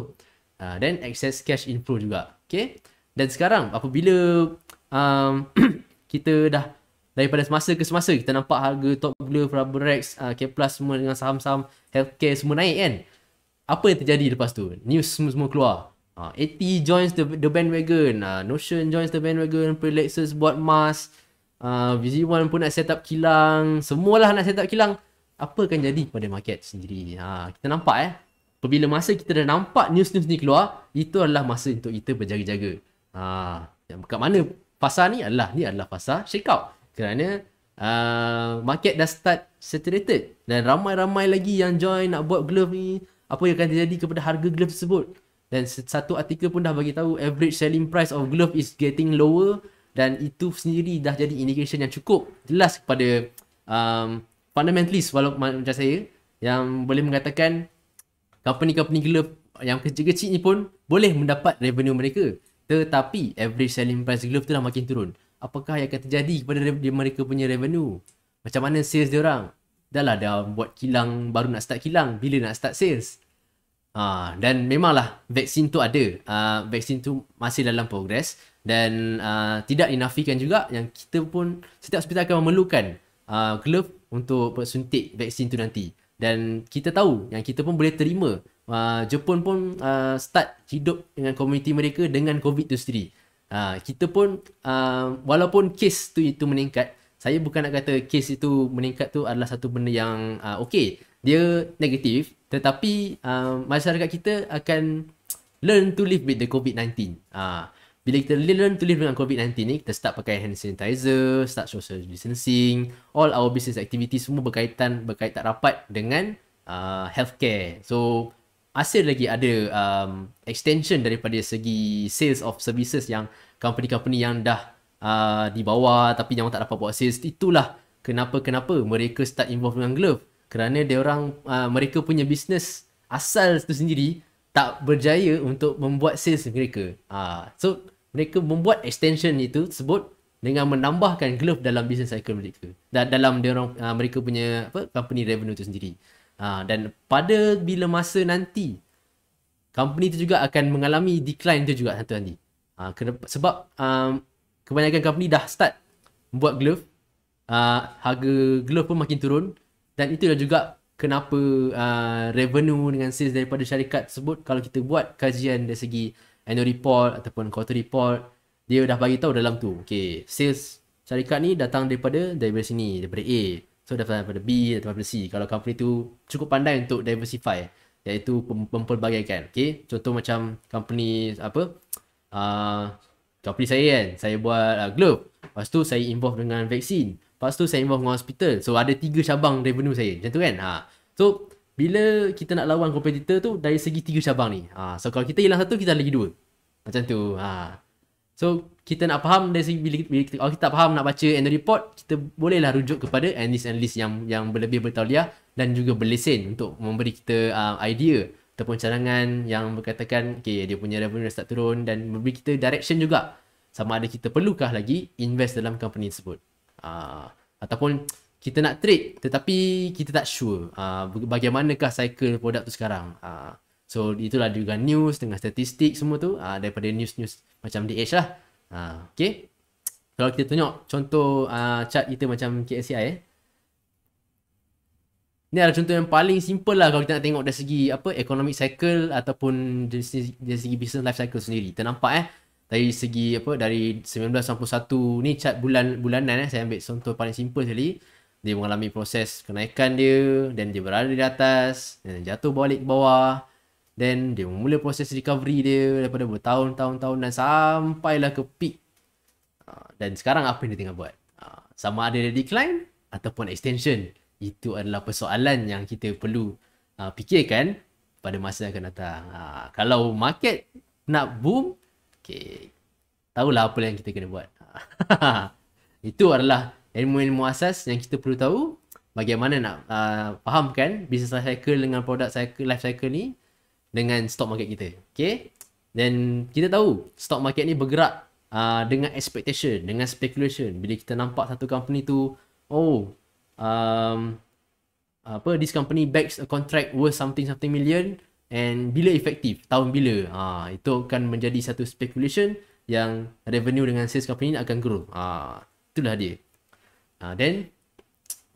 Dan ah, uh, excess cash inflow juga. Okay. Dan sekarang apabila um, kita dah daripada semasa ke semasa kita nampak harga top blue, Fraburex, uh, ah, K Plus semua dengan saham-saham healthcare semua naik kan. Apa yang terjadi lepas tu? News semua, semua keluar. Uh, ah, AT joins the the bandwagon, uh, Notion joins the bandwagon, Prelexus buat mask, uh, ah, VZ1 pun nak set up kilang, semualah nak set up kilang. Apa akan jadi pada market sendiri? Ah, uh, kita nampak eh. Bila masa kita dah nampak news-news ni keluar, itu adalah masa untuk kita berjaga-jaga. Ah, uh, kat mana pasar ni adalah ni adalah pasar shake out. Kerana uh, market dah start saturated dan ramai-ramai lagi yang join nak buat glove ni. Apa yang akan terjadi kepada harga glove tersebut? dan satu artikel pun dah bagi tahu average selling price of glove is getting lower dan itu sendiri dah jadi indication yang cukup jelas kepada um, fundamentalist walaupun macam saya yang boleh mengatakan company-company glove yang kecil-kecil ni pun boleh mendapat revenue mereka tetapi average selling price glove tu dah makin turun apakah yang akan terjadi kepada mereka punya revenue macam mana sales dia orang dah lah dah buat kilang baru nak start kilang bila nak start sales Ha, dan memanglah vaksin tu ada. Uh, vaksin tu masih dalam progres dan uh, tidak dinafikan juga yang kita pun setiap hospital akan memerlukan uh, glove untuk suntik vaksin tu nanti. Dan kita tahu yang kita pun boleh terima uh, Jepun pun uh, start hidup dengan komuniti mereka dengan COVID tu sendiri. Uh, kita pun uh, walaupun kes tu itu meningkat, saya bukan nak kata kes itu meningkat tu adalah satu benda yang uh, okey dia negatif tetapi uh, masyarakat kita akan learn to live with the COVID-19. Uh, ah, bila kita learn to live dengan COVID-19 ni, kita start pakai hand sanitizer, start social distancing, all our business activity semua berkaitan, berkait tak rapat dengan uh, healthcare. So, masih lagi ada um, extension daripada segi sales of services yang company-company yang dah uh, di tapi yang tak dapat buat sales. Itulah kenapa-kenapa mereka start involve dengan glove kerana dia orang uh, mereka punya bisnes asal tu sendiri tak berjaya untuk membuat sales mereka. Ah uh, so mereka membuat extension itu sebut dengan menambahkan glove dalam business cycle mereka dan dalam dia orang uh, mereka punya apa company revenue tu sendiri. uh, dan pada bila masa nanti company tu juga akan mengalami decline tu juga satu nanti. Ah uh, sebab um, kebanyakan company dah start buat glove uh, harga glove pun makin turun dan itulah juga kenapa uh, revenue dengan sales daripada syarikat tersebut kalau kita buat kajian dari segi annual report ataupun quarter report dia dah bagi tahu dalam tu okey sales syarikat ni datang daripada daripada sini daripada A so datang daripada B daripada C kalau company tu cukup pandai untuk diversify iaitu kan okey contoh macam company apa uh, company saya kan saya buat uh, glove lepas tu saya involve dengan vaksin Lepas tu saya involve dengan hospital. So ada tiga cabang revenue saya. Macam tu kan? Ha. So bila kita nak lawan kompetitor tu dari segi tiga cabang ni. Ha. So kalau kita hilang satu, kita lagi dua. Macam tu. Ha. So kita nak faham dari segi bila, bila kita, kalau kita tak faham nak baca annual report, kita bolehlah rujuk kepada analyst-analyst yang yang lebih bertauliah dan juga berlesen untuk memberi kita uh, idea ataupun cadangan yang berkatakan okay, dia punya revenue dah start turun dan memberi kita direction juga sama ada kita perlukah lagi invest dalam company tersebut uh, ataupun kita nak trade tetapi kita tak sure uh, bagaimanakah cycle produk tu sekarang uh, so itulah juga news dengan statistik semua tu uh, daripada news-news macam DH lah uh, okay kalau kita tengok contoh uh, chart kita macam KSCI eh. Ini adalah contoh yang paling simple lah kalau kita nak tengok dari segi apa economic cycle ataupun dari segi, dari segi business life cycle sendiri. Kita nampak eh dari segi apa dari 1991 ni cat bulan bulanan eh saya ambil contoh paling simple sekali dia mengalami proses kenaikan dia dan dia berada di atas dan jatuh balik bawah dan dia mula proses recovery dia daripada bertahun-tahun-tahun dan sampailah ke peak ah, dan sekarang apa yang dia tengah buat ah, sama ada dia decline ataupun extension itu adalah persoalan yang kita perlu ah, fikirkan pada masa yang akan datang kalau market nak boom Okay. Tahulah apa yang kita kena buat. Itu adalah ilmu-ilmu asas yang kita perlu tahu bagaimana nak uh, fahamkan business life cycle dengan product cycle, life cycle ni dengan stock market kita. Okay. Dan kita tahu stock market ni bergerak uh, dengan expectation, dengan speculation. Bila kita nampak satu company tu, oh, um, apa, this company backs a contract worth something-something million, and bila efektif tahun bila ha itu akan menjadi satu speculation yang revenue dengan sales company ni akan grow ha itulah dia ha, then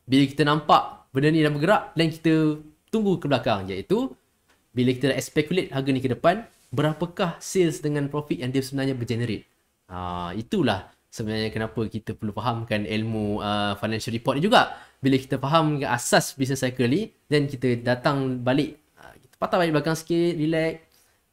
bila kita nampak benda ni dah bergerak then kita tunggu ke belakang iaitu bila kita dah speculate harga ni ke depan berapakah sales dengan profit yang dia sebenarnya bergenerate ha itulah sebenarnya kenapa kita perlu fahamkan ilmu uh, financial report ni juga bila kita faham asas business cycle ni then kita datang balik patah balik belakang sikit, relax.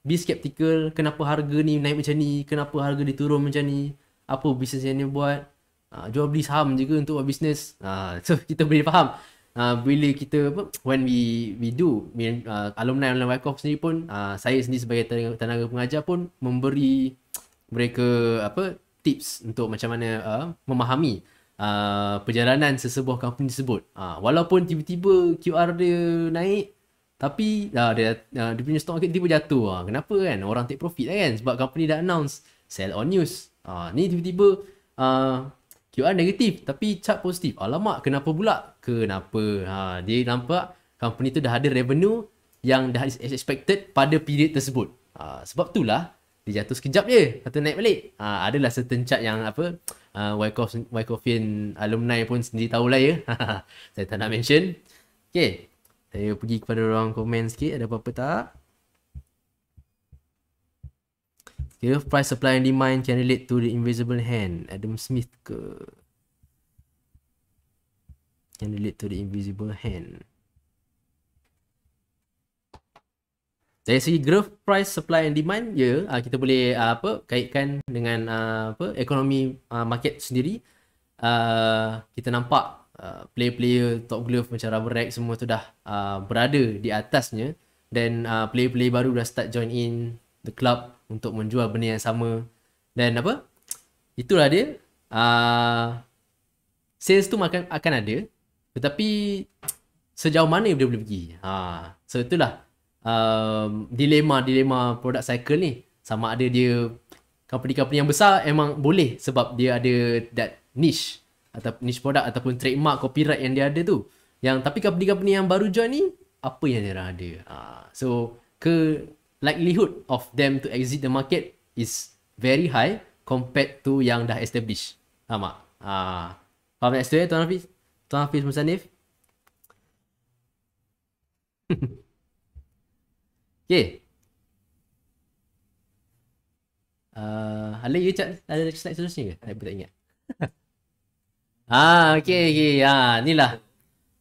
Be skeptical, kenapa harga ni naik macam ni, kenapa harga dia turun macam ni. Apa bisnes yang dia buat. Uh, jual beli saham je ke untuk buat bisnes. Ha, uh, so kita boleh faham. Uh, bila kita apa when we we do we, uh, alumni alumni Wyckoff sendiri pun uh, saya sendiri sebagai tenaga, tenaga pengajar pun memberi mereka apa tips untuk macam mana uh, memahami uh, perjalanan sesebuah company tersebut uh, walaupun tiba-tiba QR dia naik tapi uh, dia, uh, dia punya stock market tiba jatuh. Uh. Kenapa kan? Orang take profit lah kan? Sebab company dah announce sell on news. Uh, ni tiba-tiba uh, QR negatif tapi chart positif. Alamak, kenapa pula? Kenapa? Uh, dia nampak company tu dah ada revenue yang dah expected pada period tersebut. Uh, sebab itulah dia jatuh sekejap je. Kata naik balik. Uh, adalah certain chart yang apa... Uh, Wyckoffian alumni pun sendiri tahulah ya. Saya tak nak mention. Okay, saya pergi kepada orang komen sikit ada apa-apa tak. Okay, price supply and demand can relate to the invisible hand. Adam Smith ke? Can relate to the invisible hand. Dari segi growth price supply and demand, ya, yeah, kita boleh ah, apa kaitkan dengan ah, apa ekonomi ah, market sendiri. kita nampak player-player uh, top glove macam Rubber Rack semua tu dah uh, berada di atasnya dan uh, player-player baru dah start join in the club untuk menjual benda yang sama dan apa itulah dia uh, sales tu akan akan ada tetapi sejauh mana dia boleh pergi ha so itulah um, dilema dilema product cycle ni sama ada dia company-company yang besar emang boleh sebab dia ada that niche atau niche product ataupun trademark copyright yang dia ada tu. Yang tapi company-company yang baru join ni apa yang dia ada? Ah, uh, so ke likelihood of them to exit the market is very high compared to yang dah established. Faham Ah, uh, faham tak ah, story, Tuan Hafiz? Tuan Hafiz Musanif? okay. Uh, ah, ada you chat? Ada slide seterusnya ke? Aku tak ingat. Ha, okay. okey. Ha, inilah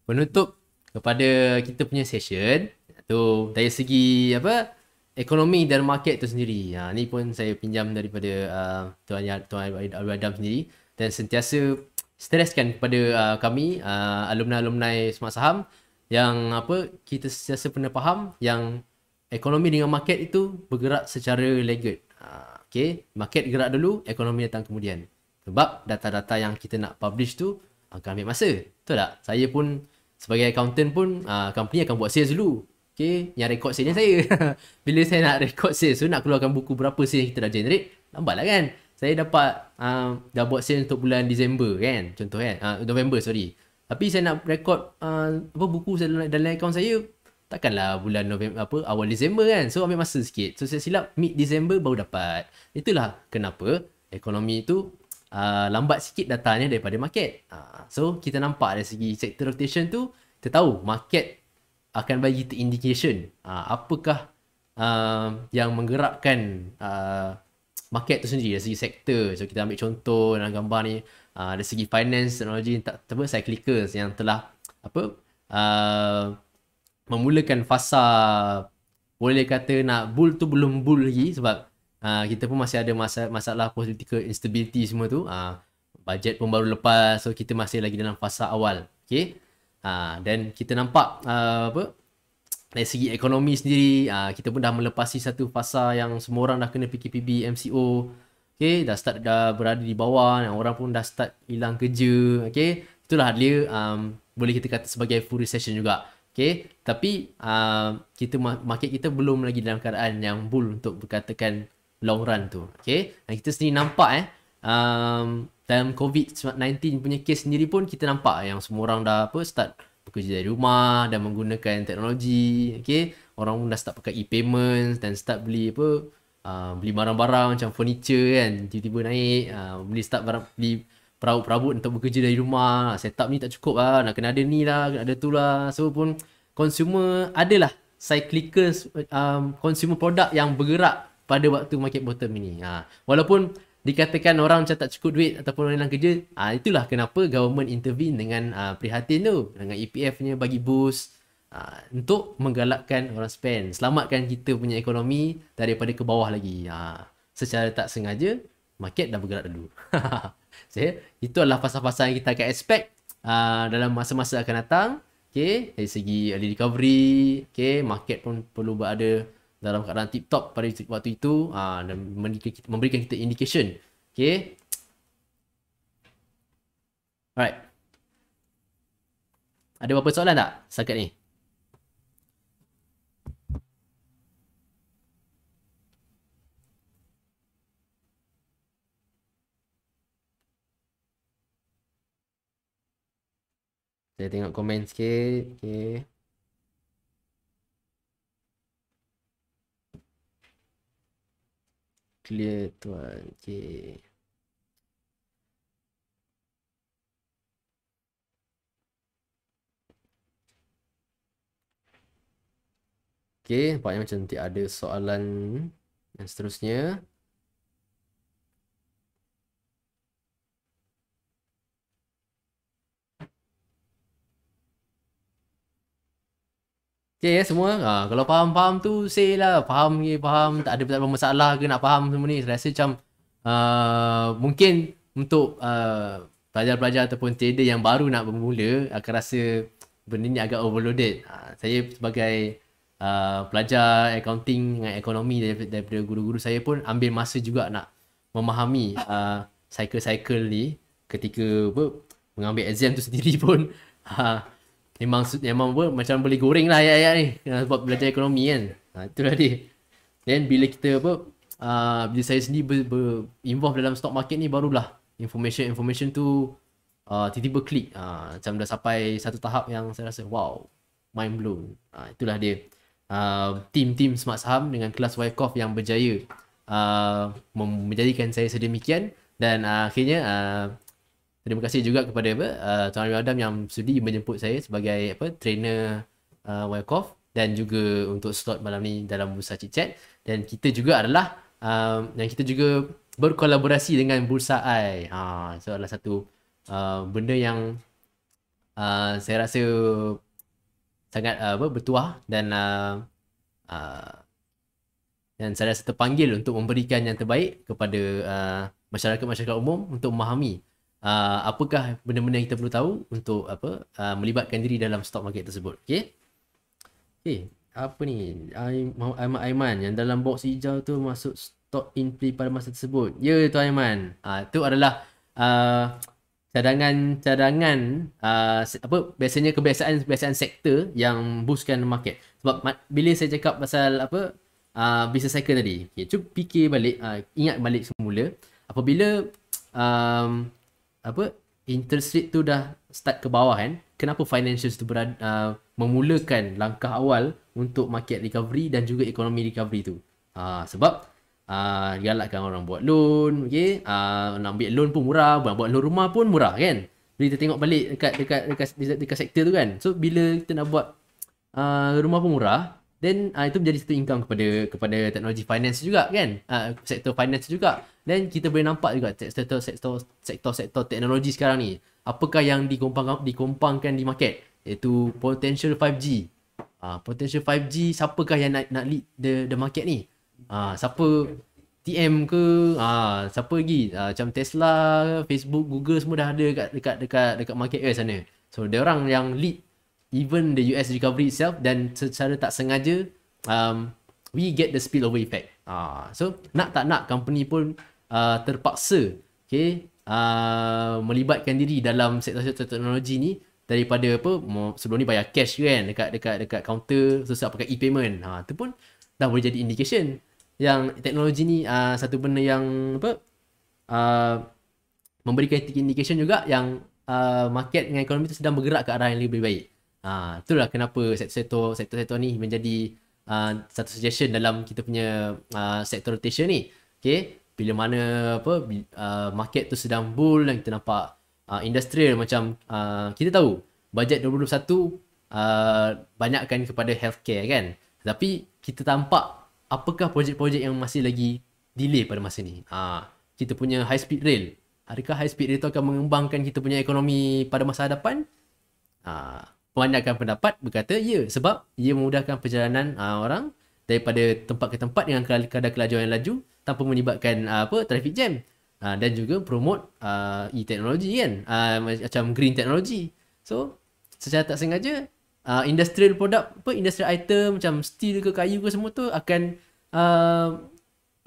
penutup kepada kita punya session. Tu dari segi apa? Ekonomi dan market tu sendiri. Ha, ni pun saya pinjam daripada uh, Tuan Tuan Adam sendiri dan sentiasa streskan kepada uh, kami uh, alumni-alumni Smart Saham yang apa kita sentiasa pernah faham yang ekonomi dengan market itu bergerak secara lagged. Uh, ha, okay, market gerak dulu, ekonomi datang kemudian. Sebab data-data yang kita nak publish tu akan ambil masa. Betul tak? Saya pun sebagai accountant pun uh, company akan buat sales dulu. Okay, yang record sales saya. Bila saya nak record sales tu, nak keluarkan buku berapa sales kita dah generate, lambatlah kan. Saya dapat uh, dah buat sales untuk bulan Disember kan. Contoh kan. Uh, November, sorry. Tapi saya nak record uh, apa buku saya dalam, dalam account saya, takkanlah bulan November apa awal Disember kan. So ambil masa sikit. So saya silap mid Disember baru dapat. Itulah kenapa ekonomi tu uh, lambat sikit datanya daripada market. Uh, so kita nampak dari segi sector rotation tu, kita tahu market akan bagi kita indication uh, apakah uh, yang menggerakkan uh, market tu sendiri dari segi sektor. So kita ambil contoh dalam gambar ni, uh, dari segi finance, teknologi, tak apa, cyclicals yang telah apa uh, memulakan fasa boleh kata nak bull tu belum bull lagi sebab uh, kita pun masih ada masa masalah political instability semua tu. Uh, budget pun baru lepas so kita masih lagi dalam fasa awal. Okay. Uh, ah, dan kita nampak uh, apa dari segi ekonomi sendiri uh, kita pun dah melepasi satu fasa yang semua orang dah kena PKPB MCO. Okay, dah start dah berada di bawah yang orang pun dah start hilang kerja. Okay, itulah dia um, boleh kita kata sebagai full recession juga. Okay, tapi uh, kita market kita belum lagi dalam keadaan yang bull untuk berkatakan long run tu. Okay. Dan kita sendiri nampak eh. Um, dalam COVID-19 punya kes sendiri pun kita nampak yang semua orang dah apa start bekerja dari rumah dan menggunakan teknologi. Okay. Orang pun dah start pakai e-payment dan start beli apa uh, beli barang-barang macam furniture kan. Tiba-tiba naik. Uh, beli start barang beli perabot-perabot untuk bekerja dari rumah. Setup ni tak cukup lah. Nak kena ada ni lah. Kena ada tu lah. So pun consumer adalah cyclical um, consumer product yang bergerak pada waktu market bottom ini. Ha. Walaupun dikatakan orang macam tak cukup duit ataupun orang hilang kerja, ha, itulah kenapa government intervene dengan ha, prihatin tu. Dengan EPF-nya bagi boost ha, untuk menggalakkan orang spend. Selamatkan kita punya ekonomi daripada ke bawah lagi. Ha. Secara tak sengaja, market dah bergerak dulu. so, itu adalah fasa-fasa yang kita akan expect ha, dalam masa-masa akan datang. Okay, dari segi early recovery, okay, market pun perlu berada dalam keadaan tip top pada waktu itu uh, dan memberikan kita indication okay alright ada apa-apa soalan tak setakat ni Saya tengok komen sikit. Okay. clear tu anjir Okay, nampaknya macam nanti ada soalan dan seterusnya. Okay ya, semua ha, Kalau faham-faham tu Say lah Faham ke faham Tak ada, tak masalah ke Nak faham semua ni Saya rasa macam uh, Mungkin Untuk uh, Pelajar-pelajar Ataupun trader yang baru Nak bermula Akan rasa Benda ni agak overloaded ha, Saya sebagai uh, Pelajar accounting Dengan ekonomi daripada, guru-guru saya pun Ambil masa juga nak Memahami uh, Cycle-cycle ni Ketika apa, Mengambil exam tu sendiri pun Haa Maksudnya, memang apa, macam boleh goreng lah ayat-ayat ni buat belajar ekonomi kan. Ha, itu tadi. Then bila kita apa, uh, bila saya sendiri ber, ber, involve dalam stock market ni barulah information-information tu uh, tiba-tiba klik. Uh, macam dah sampai satu tahap yang saya rasa wow, mind blown. Uh, itulah dia. Uh, team-team smart saham dengan kelas Wyckoff yang berjaya uh, menjadikan saya sedemikian dan uh, akhirnya uh, terima kasih juga kepada apa uh, Tuan Ariel Adam yang sudi menjemput saya sebagai apa trainer uh, Wyckoff dan juga untuk slot malam ni dalam Bursa Chat dan kita juga adalah um, yang kita juga berkolaborasi dengan Bursa AI. Ha so adalah satu uh, benda yang uh, saya rasa sangat uh, apa bertuah dan uh, uh, dan saya rasa terpanggil untuk memberikan yang terbaik kepada uh, masyarakat-masyarakat umum untuk memahami uh, apakah benda-benda yang kita perlu tahu untuk apa uh, melibatkan diri dalam stock market tersebut okey okey apa ni Aiman Aiman yang dalam box hijau tu masuk stock in play pada masa tersebut ya yeah, tu Aiman ah uh, tu adalah uh, ah, cadangan cadangan uh, apa biasanya kebiasaan kebiasaan sektor yang boostkan market sebab bila saya cakap pasal apa uh, business cycle tadi okay, cuba fikir balik uh, ingat balik semula apabila um, apa interest rate tu dah start ke bawah kan kenapa financials tu berada, uh, memulakan langkah awal untuk market recovery dan juga ekonomi recovery tu uh, sebab uh, ah, galakkan orang buat loan okey uh, nak ambil loan pun murah buat buat loan rumah pun murah kan bila kita tengok balik dekat dekat dekat, dekat, dekat sektor tu kan so bila kita nak buat uh, rumah pun murah then uh, itu menjadi satu income kepada kepada teknologi finance juga kan uh, sektor finance juga then kita boleh nampak juga sektor sektor sektor sektor teknologi sekarang ni apakah yang dikompang dikompangkan di market iaitu potential 5G uh, ah, potential 5G siapakah yang nak nak lead the the market ni uh, siapa TM ke uh, siapa lagi uh, macam Tesla Facebook Google semua dah ada dekat dekat dekat, dekat market US sana so dia orang yang lead even the US recovery itself dan secara tak sengaja um, we get the spillover effect. Ah, so nak tak nak company pun uh, terpaksa okay, uh, melibatkan diri dalam sektor-sektor teknologi ni daripada apa sebelum ni bayar cash kan dekat dekat dekat counter susah pakai e-payment. Ha tu pun dah boleh jadi indication yang teknologi ni uh, satu benda yang apa uh, memberikan indication juga yang uh, market dengan ekonomi tu sedang bergerak ke arah yang lebih baik. Ah, uh, itulah kenapa sektor-sektor sektor-sektor ni menjadi uh, satu suggestion dalam kita punya uh, sektor rotation ni. Okay, bila mana apa uh, market tu sedang bull dan kita nampak uh, industrial macam uh, kita tahu bajet 2021 uh, banyakkan kepada healthcare kan. Tapi kita tampak apakah projek-projek yang masih lagi delay pada masa ni. Uh, kita punya high speed rail. Adakah high speed rail tu akan mengembangkan kita punya ekonomi pada masa hadapan? Ah, uh, Pemandangkan pendapat berkata ya sebab ia memudahkan perjalanan uh, orang daripada tempat ke tempat dengan kadar kelajuan yang laju tanpa menyebabkan uh, ah, apa traffic jam uh, dan juga promote uh, e teknologi kan uh, macam green technology so secara tak sengaja uh, industrial product apa industrial item macam steel ke kayu ke semua tu akan uh,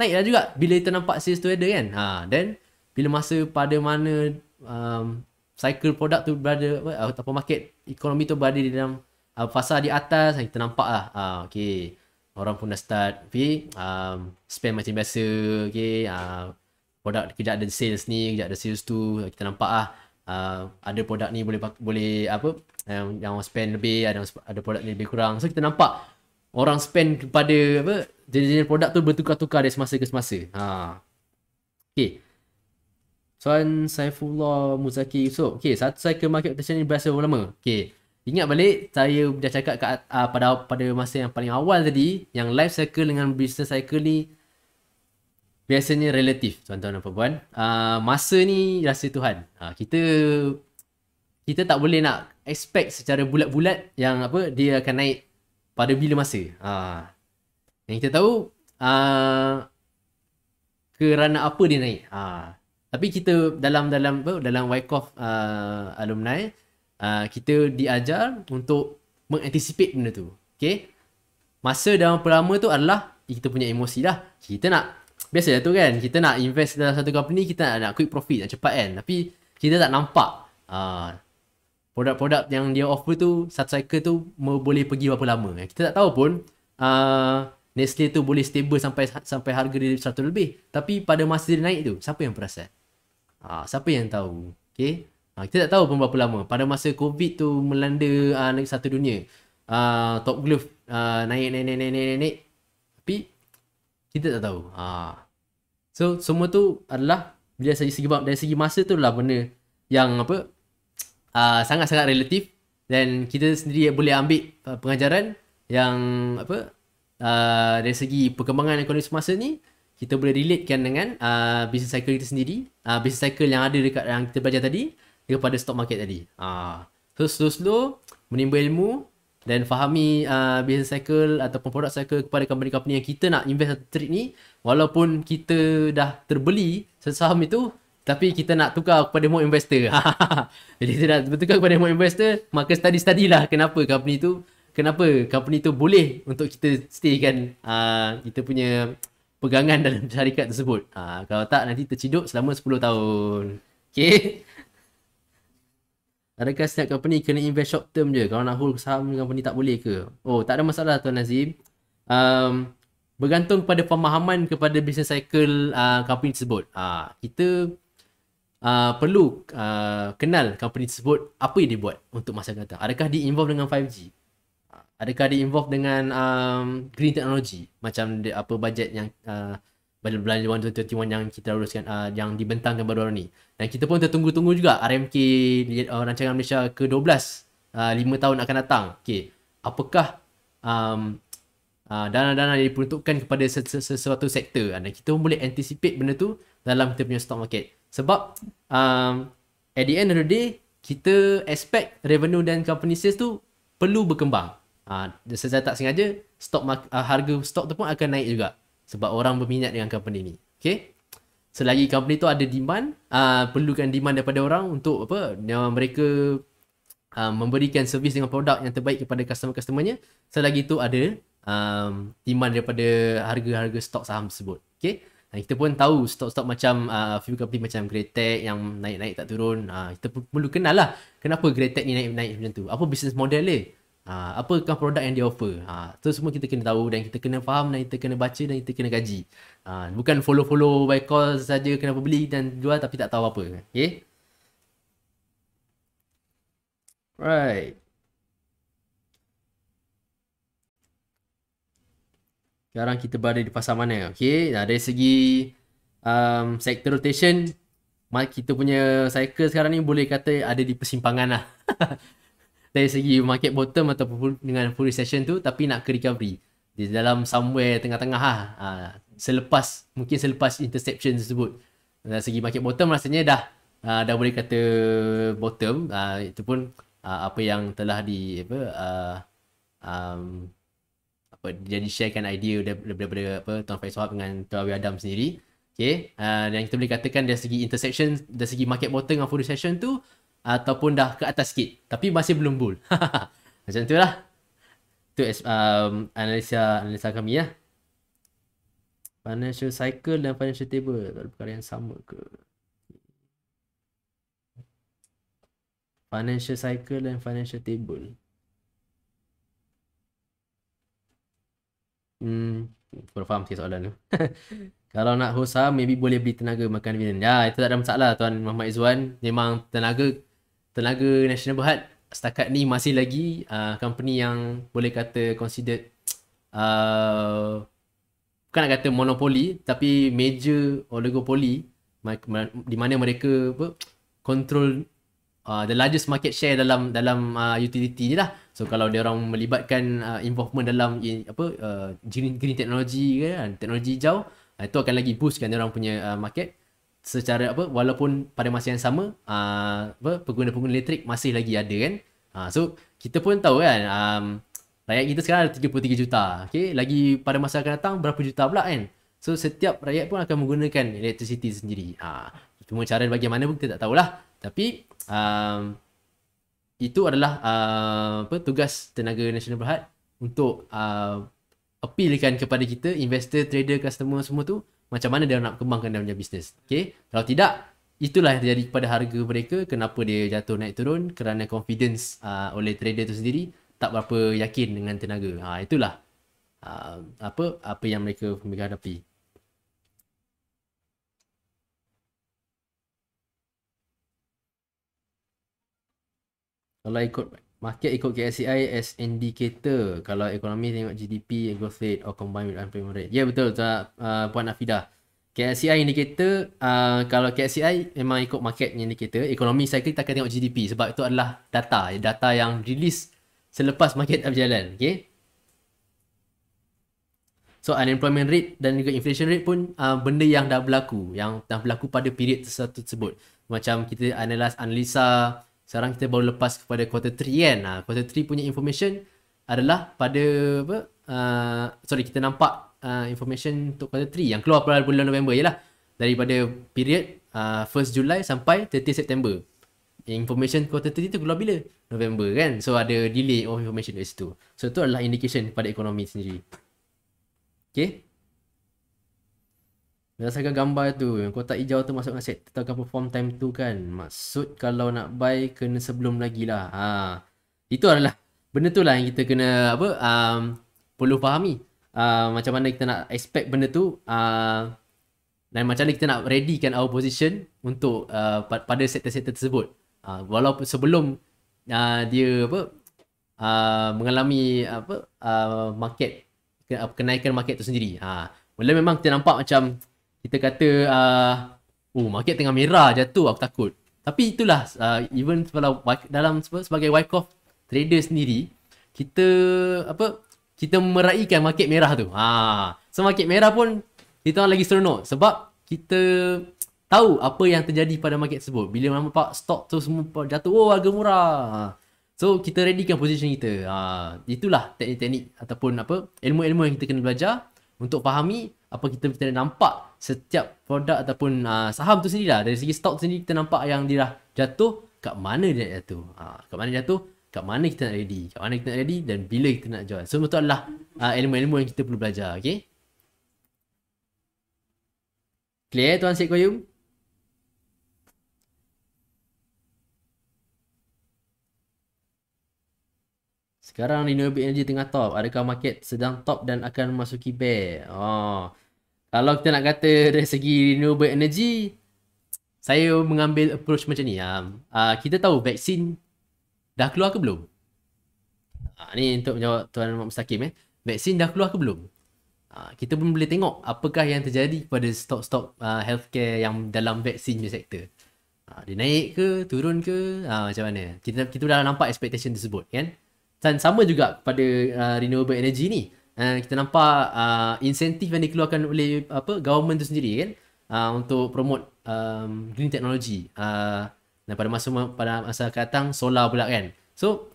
naiklah juga bila kita nampak sales tu kan ha uh, then bila masa pada mana um, cycle product tu berada apa uh, market ekonomi tu berada di dalam uh, fasa di atas kita nampak lah uh, ah, okay. orang pun dah start okay. um, spend macam biasa okay. uh, ah, produk kejap ada sales ni kejap ada sales tu kita nampak lah uh, ada produk ni boleh boleh apa yang yang spend lebih ada ada produk ni lebih kurang so kita nampak orang spend kepada apa jenis-jenis produk tu bertukar-tukar dari semasa ke semasa ha uh. Soan Saifullah Muzaki Yusof. Okey, satu cycle market potential ni berasa lama. Okey. Ingat balik saya dah cakap kat, uh, pada pada masa yang paling awal tadi yang life cycle dengan business cycle ni biasanya relatif tuan-tuan dan puan Uh, ah, masa ni rasa Tuhan. Uh, kita kita tak boleh nak expect secara bulat-bulat yang apa dia akan naik pada bila masa. Uh, yang kita tahu uh, kerana apa dia naik. Uh, tapi kita dalam dalam dalam Wyckoff uh, alumni uh, kita diajar untuk mengantisipate benda tu. Okay? Masa dalam pelama tu adalah kita punya emosi lah. Kita nak biasa tu kan. Kita nak invest dalam satu company kita nak, nak quick profit nak cepat kan. Tapi kita tak nampak uh, produk-produk yang dia offer tu satu cycle tu boleh pergi berapa lama. Kita tak tahu pun uh, Nestle tu boleh stable sampai sampai harga dia 100 lebih. Tapi pada masa dia naik tu, siapa yang perasan? Ha, siapa yang tahu? Okay. Ha, kita tak tahu pun berapa lama. Pada masa COVID tu melanda ha, satu dunia. Ha, top glove ha, naik, naik, naik, naik, naik, naik. Tapi kita tak tahu. Ha. So semua tu adalah bila saya segi dari segi masa tu lah benda yang apa ha, sangat-sangat relatif dan kita sendiri boleh ambil pengajaran yang apa uh, dari segi perkembangan ekonomi semasa ni kita boleh relatekan dengan uh, business cycle kita sendiri uh, business cycle yang ada dekat yang kita belajar tadi kepada stock market tadi uh, so slow slow menimba ilmu dan fahami uh, business cycle ataupun product cycle kepada company-company yang kita nak invest satu trade ni walaupun kita dah terbeli sesaham itu tapi kita nak tukar kepada more investor jadi kita nak bertukar kepada more investor maka study-study lah kenapa company tu kenapa company tu boleh untuk kita stay kan uh, kita punya pegangan dalam syarikat tersebut. Ha, kalau tak nanti terciduk selama 10 tahun. Okay. Adakah setiap company kena invest short term je? Kalau nak hold saham company tak boleh ke? Oh tak ada masalah Tuan Nazim. Um, bergantung pada pemahaman kepada business cycle uh, company tersebut. Uh, kita uh, perlu uh, kenal company tersebut apa yang dia buat untuk masa yang datang. Adakah dia involved dengan 5G? Adakah dia involved dengan um, green technology? Macam dia, apa bajet yang uh, belanja 1.21 yang kita uruskan, uh, yang dibentangkan baru-baru ni. Dan kita pun tertunggu-tunggu juga RMK uh, Rancangan Malaysia ke-12 uh, 5 tahun akan datang. Okay. Apakah um, uh, dana-dana yang diperuntukkan kepada sesuatu sektor? Dan kita pun boleh anticipate benda tu dalam kita punya stock market. Sebab um, at the end of the day, kita expect revenue dan company sales tu perlu berkembang uh, saya tak sengaja stock uh, ah, harga stok tu pun akan naik juga sebab orang berminat dengan company ni okey selagi company tu ada demand uh, perlukan demand daripada orang untuk apa yang mereka uh, memberikan servis dengan produk yang terbaik kepada customer-customernya selagi itu ada um, demand daripada harga-harga stok saham tersebut okey dan kita pun tahu stok-stok macam uh, few company macam Gretek yang naik-naik tak turun uh, kita pun perlu kenal lah kenapa Gretek ni naik-naik macam tu apa business model dia Ha, apakah produk yang dia offer ha, ah, Itu semua kita kena tahu Dan kita kena faham Dan kita kena baca Dan kita kena kaji ha, Bukan follow-follow by call saja Kenapa beli dan jual Tapi tak tahu apa Okay Right Sekarang kita berada di pasar mana Okay nah, Dari segi um, Sektor rotation Kita punya cycle sekarang ni Boleh kata ada di persimpangan lah dari segi market bottom ataupun full, dengan full recession tu tapi nak ke recovery di dalam somewhere tengah-tengah lah ha, selepas mungkin selepas interception tersebut dari segi market bottom rasanya dah uh, dah boleh kata bottom uh, itu pun uh, apa yang telah di apa uh, um, apa jadi sharekan idea daripada, daripada apa Tuan Faisal dengan Tuan Adam sendiri okay uh, dan kita boleh katakan dari segi intersection dari segi market bottom dengan full recession tu ataupun dah ke atas sikit tapi masih belum bull macam tu lah tu um, analisa analisa kami ya financial cycle dan financial table kalau perkara yang sama ke financial cycle dan financial table Hmm, kurang faham sikit soalan tu. Kalau nak hold maybe boleh beli tenaga makan dividen. Ya, itu tak ada masalah Tuan Muhammad Izzuan. Memang tenaga tenaga nasional berhad setakat ni masih lagi uh, company yang boleh kata consider. uh, bukan nak kata monopoli tapi major oligopoli di mana mereka apa control uh, the largest market share dalam dalam uh, utility ni lah so kalau dia orang melibatkan uh, involvement dalam in, apa uh, green, green technology kan teknologi hijau uh, itu akan lagi boostkan dia orang punya uh, market secara apa walaupun pada masa yang sama uh, apa pengguna-pengguna elektrik masih lagi ada kan uh, so kita pun tahu kan um, rakyat kita sekarang ada 33 juta okey lagi pada masa akan datang berapa juta pula kan so setiap rakyat pun akan menggunakan electricity sendiri uh, cuma cara bagaimana pun kita tak tahulah tapi um, itu adalah uh, apa tugas tenaga nasional berhad untuk uh, appealkan kepada kita investor trader customer semua tu macam mana dia nak kembangkan dia punya bisnes. Okay. Kalau tidak, itulah yang terjadi pada harga mereka. Kenapa dia jatuh naik turun? Kerana confidence uh, oleh trader tu sendiri tak berapa yakin dengan tenaga. Ha, itulah uh, apa apa yang mereka menghadapi. Kalau ikut market ikut KSCI as indicator kalau ekonomi tengok GDP growth rate or combined with unemployment rate. Ya yeah, betul tak uh, Puan Afida. KSCI indicator uh, kalau KSCI memang ikut market yang indicator, ekonomi saya kita akan tengok GDP sebab itu adalah data, data yang rilis selepas market tak berjalan. Okay? So unemployment rate dan juga inflation rate pun uh, benda yang dah berlaku, yang dah berlaku pada period tersebut. Macam kita analis analisa sekarang kita baru lepas kepada quarter 3 kan. Uh, quarter 3 punya information adalah pada apa? Uh, sorry kita nampak uh, information untuk quarter 3 yang keluar pada bulan November ialah daripada period uh, 1 Julai sampai 30 September. Information quarter 3 tu keluar bila? November kan. So ada delay of information dari situ. So itu adalah indication pada ekonomi sendiri. Okay. Berdasarkan gambar tu, kotak hijau tu masuk dengan sektor akan perform time tu kan. Maksud kalau nak buy kena sebelum lagi lah. Ha. Itu adalah benda tu lah yang kita kena apa um, perlu fahami. Uh, macam mana kita nak expect benda tu. Uh, dan macam mana kita nak readykan our position untuk uh, pada sektor-sektor tersebut. Uh, walaupun sebelum uh, dia apa uh, mengalami apa uh, market kenaikan market tu sendiri. Ha. Uh, memang kita nampak macam kita kata uh, oh market tengah merah jatuh aku takut tapi itulah uh, even kalau dalam sebagai Wyckoff trader sendiri kita apa kita meraihkan market merah tu ha so market merah pun kita orang lagi seronok sebab kita tahu apa yang terjadi pada market tersebut bila nampak stock tu semua jatuh oh harga murah ha, so kita readykan position kita ha itulah teknik-teknik ataupun apa ilmu-ilmu yang kita kena belajar untuk fahami apa kita kena nampak setiap produk ataupun uh, saham tu sendiri lah dari segi stock sendiri kita nampak yang dia dah jatuh kat mana dia jatuh uh, kat mana jatuh kat mana kita nak ready kat mana kita nak ready dan bila kita nak jual so betul lah uh, ilmu-ilmu yang kita perlu belajar okay clear tuan Syed Koyum Sekarang renewable energy tengah top. Adakah market sedang top dan akan masuki bear? Oh kalau kita nak kata dari segi renewable energy saya mengambil approach macam ni um, uh, kita tahu vaksin dah keluar ke belum uh, ni untuk menjawab tuan Mak Mustaqim eh vaksin dah keluar ke belum uh, kita pun boleh tengok apakah yang terjadi pada stok-stok uh, healthcare yang dalam vaksin di sektor uh, dia naik ke turun ke uh, macam mana kita kita dah nampak expectation tersebut kan dan sama juga pada uh, renewable energy ni Eh, kita nampak uh, insentif yang dikeluarkan oleh apa government tu sendiri kan uh, untuk promote um, green technology uh, dan pada masa pada masa datang solar pula kan so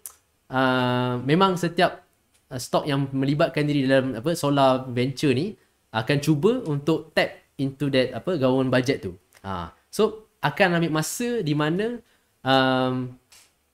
uh, memang setiap uh, stock yang melibatkan diri dalam apa solar venture ni akan cuba untuk tap into that apa government budget tu uh, so akan ambil masa di mana um,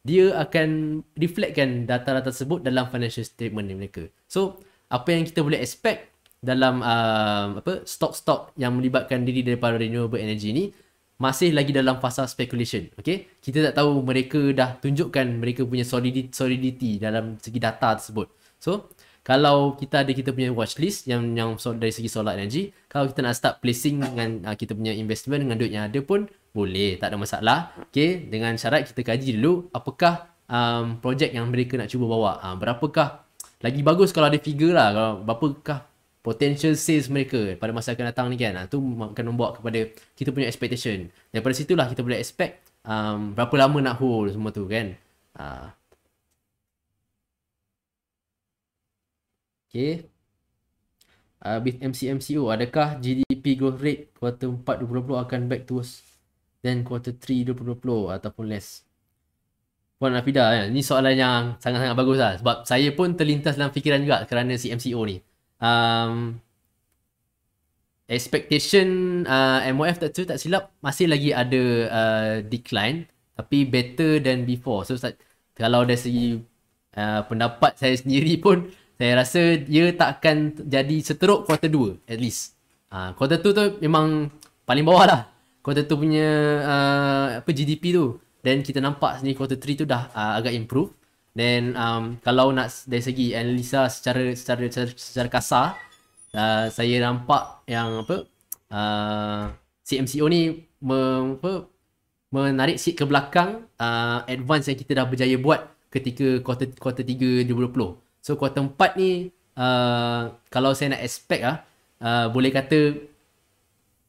dia akan reflectkan data-data tersebut dalam financial statement ni mereka so apa yang kita boleh expect dalam uh, apa stock-stock yang melibatkan diri daripada renewable energy ni masih lagi dalam fasa speculation okey kita tak tahu mereka dah tunjukkan mereka punya solidity solidity dalam segi data tersebut so kalau kita ada kita punya watch list yang yang dari segi solar energy kalau kita nak start placing dengan uh, kita punya investment dengan duit yang ada pun boleh tak ada masalah okey dengan syarat kita kaji dulu apakah um, projek yang mereka nak cuba bawa uh, berapakah lagi bagus kalau ada figure lah kalau berapakah potential sales mereka pada masa akan datang ni kan. Ah tu akan membawa kepada kita punya expectation. Daripada situlah kita boleh expect um, berapa lama nak hold semua tu kan. Ah. Okay. Uh, ah, with MCMCO, adakah GDP growth rate quarter 4 2020 akan back to then quarter 3 2020 ataupun less? Puan Nafida, eh? ni soalan yang sangat-sangat bagus lah. Sebab saya pun terlintas dalam fikiran juga kerana si MCO ni. Um, expectation uh, MOF tak tak silap masih lagi ada uh, decline tapi better than before so kalau dari segi uh, pendapat saya sendiri pun saya rasa dia tak akan jadi seteruk quarter 2 at least uh, quarter 2 tu memang paling bawah lah quarter 2 punya uh, apa GDP tu Then kita nampak sendiri quarter 3 tu dah uh, agak improve. Then um, kalau nak dari segi analisa secara secara secara, secara kasar, uh, saya nampak yang apa uh, CMCO ni me, apa, menarik seat ke belakang uh, advance yang kita dah berjaya buat ketika quarter quarter 3 2020. So quarter 4 ni uh, kalau saya nak expect ah uh, boleh kata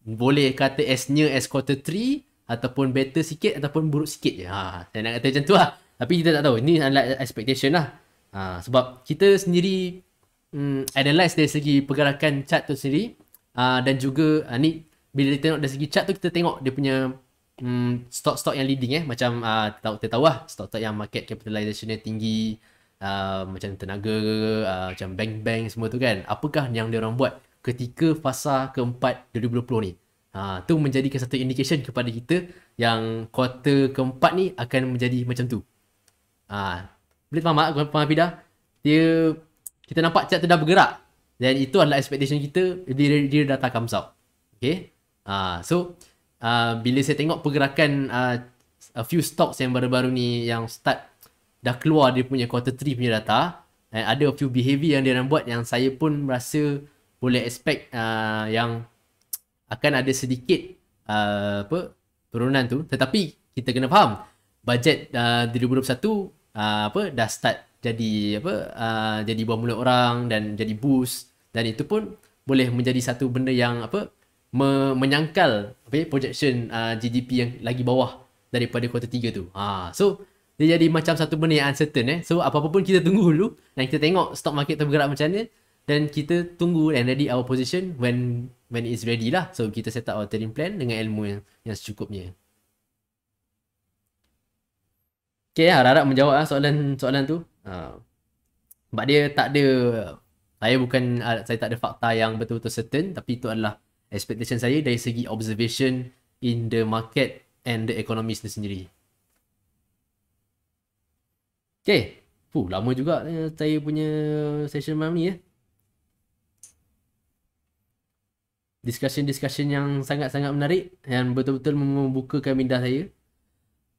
boleh kata as near as quarter 3 ataupun better sikit ataupun buruk sikit je. Ha, saya nak kata macam tu lah. Tapi kita tak tahu. Ini adalah expectation lah. Ha, sebab kita sendiri um, hmm, analyze dari segi pergerakan chart tu sendiri uh, dan juga uh, ni bila kita tengok dari segi chart tu kita tengok dia punya um, stock-stock yang leading eh. Macam uh, kita, tahu, kita tahu lah stock-stock yang market capitalization dia tinggi uh, macam tenaga uh, macam bank-bank semua tu kan. Apakah yang dia orang buat ketika fasa keempat 2020 ni? Ha, tu menjadikan satu indication kepada kita yang quarter keempat ni akan menjadi macam tu. Ha, boleh faham tak Puan Hafidah? Dia, kita nampak chart tu dah bergerak. Dan itu adalah expectation kita dia, dia data comes out. Okay. Ha, so, uh, bila saya tengok pergerakan uh, a few stocks yang baru-baru ni yang start dah keluar dia punya quarter three punya data ada a few behavior yang dia nak buat yang saya pun rasa boleh expect uh, yang akan ada sedikit uh, apa turunan tu tetapi kita kena faham bajet uh, 2021 uh, apa dah start jadi apa uh, jadi buah mulut orang dan jadi boost dan itu pun boleh menjadi satu benda yang apa me- menyangkal apa projection uh, GDP yang lagi bawah daripada kuota 3 tu. Uh, so dia jadi macam satu benda yang uncertain eh. So apa-apa pun kita tunggu dulu dan kita tengok stock market tu bergerak macam ni. Then kita tunggu and ready our position when when it's ready lah. So kita set up our trading plan dengan ilmu yang, yang secukupnya. Okay, harap-harap lah, menjawab lah soalan, soalan tu. Sebab ha. dia tak ada, saya bukan, saya tak ada fakta yang betul-betul certain tapi itu adalah expectation saya dari segi observation in the market and the economy sendiri. Okay, Fuh, lama juga eh, saya punya session malam ni ya. Eh. discussion-discussion yang sangat-sangat menarik yang betul-betul membuka minda saya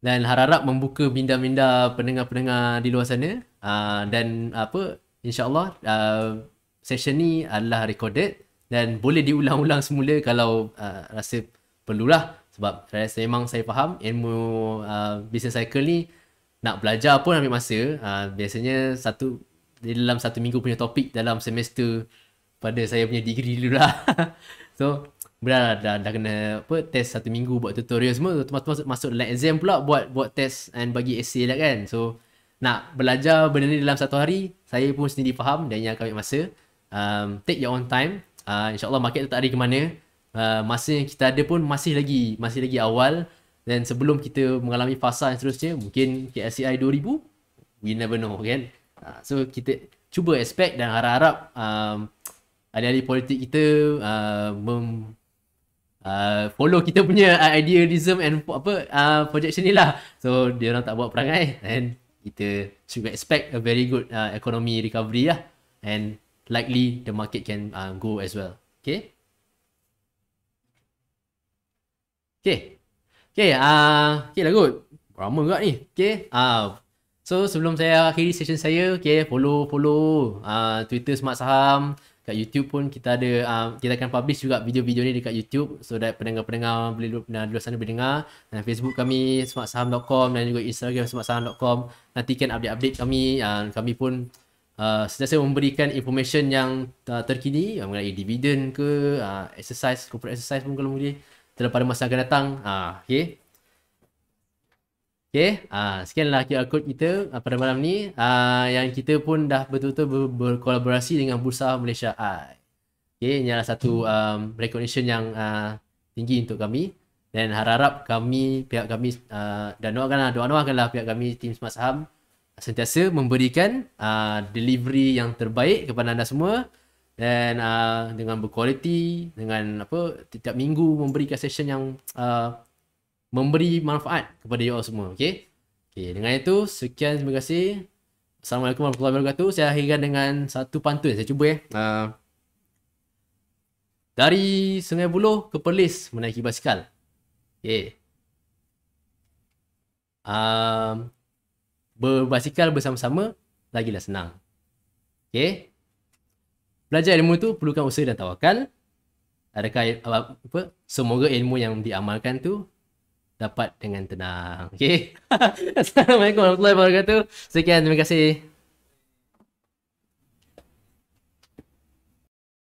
dan harap-harap membuka minda-minda pendengar-pendengar di luar sana uh, dan apa insyaallah uh, session ni adalah recorded dan boleh diulang-ulang semula kalau uh, rasa perlulah sebab saya memang saya faham ilmu uh, business cycle ni nak belajar pun ambil masa uh, biasanya satu dalam satu minggu punya topik dalam semester pada saya punya degree dulu lah So Bila dah, dah, dah kena apa test satu minggu buat tutorial semua so, masuk, masuk, masuk dalam exam pula buat buat test and bagi essay lah kan So nak belajar benda ni dalam satu hari Saya pun sendiri faham dan yang akan ambil masa um, Take your own time uh, InsyaAllah market tu tak ada ke mana uh, Masa yang kita ada pun masih lagi masih lagi awal Dan sebelum kita mengalami fasa yang seterusnya Mungkin KSCI 2000 We never know kan uh, So kita cuba expect dan harap-harap um, ahli-ahli politik kita uh, mem, uh, follow kita punya uh, idealism and apa uh, projection ni lah. So dia orang tak buat perangai and kita should expect a very good uh, economy recovery lah and likely the market can uh, go as well. Okay. Okay. Okay, ah, uh, okay lah kot. Ramai juga ni. Okay. Ah, uh, so sebelum saya akhiri session saya, okay, follow follow uh, Twitter Smart Saham, kat YouTube pun kita ada uh, kita akan publish juga video-video ni dekat YouTube so that pendengar-pendengar boleh duduk nah, dulu sana boleh dengar dan Facebook kami smartsaham.com dan juga Instagram smartsaham.com nantikan update-update kami uh, kami pun uh, sentiasa memberikan information yang uh, terkini uh, mengenai dividend ke uh, exercise corporate exercise pun kalau boleh terlepas masa akan datang uh, okay. Okay, uh, ah, sekianlah QR Code kita uh, pada malam ni uh, yang kita pun dah betul-betul ber- berkolaborasi dengan Bursa Malaysia AI. Okay, ini adalah satu um, recognition yang uh, tinggi untuk kami dan harap-harap kami, pihak kami uh, dan doakanlah, lah pihak kami, tim Smart Saham sentiasa memberikan uh, delivery yang terbaik kepada anda semua dan uh, dengan berkualiti, dengan apa, tiap minggu memberikan session yang uh, memberi manfaat kepada you all semua. Okay? Okay, dengan itu, sekian terima kasih. Assalamualaikum warahmatullahi wabarakatuh. Saya akhirkan dengan satu pantun. Saya cuba ya. Uh, dari Sungai Buloh ke Perlis menaiki basikal. Okay. Um, berbasikal bersama-sama, lagilah senang. Okay. Belajar ilmu itu perlukan usaha dan tawakal. Adakah apa, apa, semoga ilmu yang diamalkan tu dapat dengan tenang. Okay. Assalamualaikum warahmatullahi wabarakatuh. Sekian, terima kasih.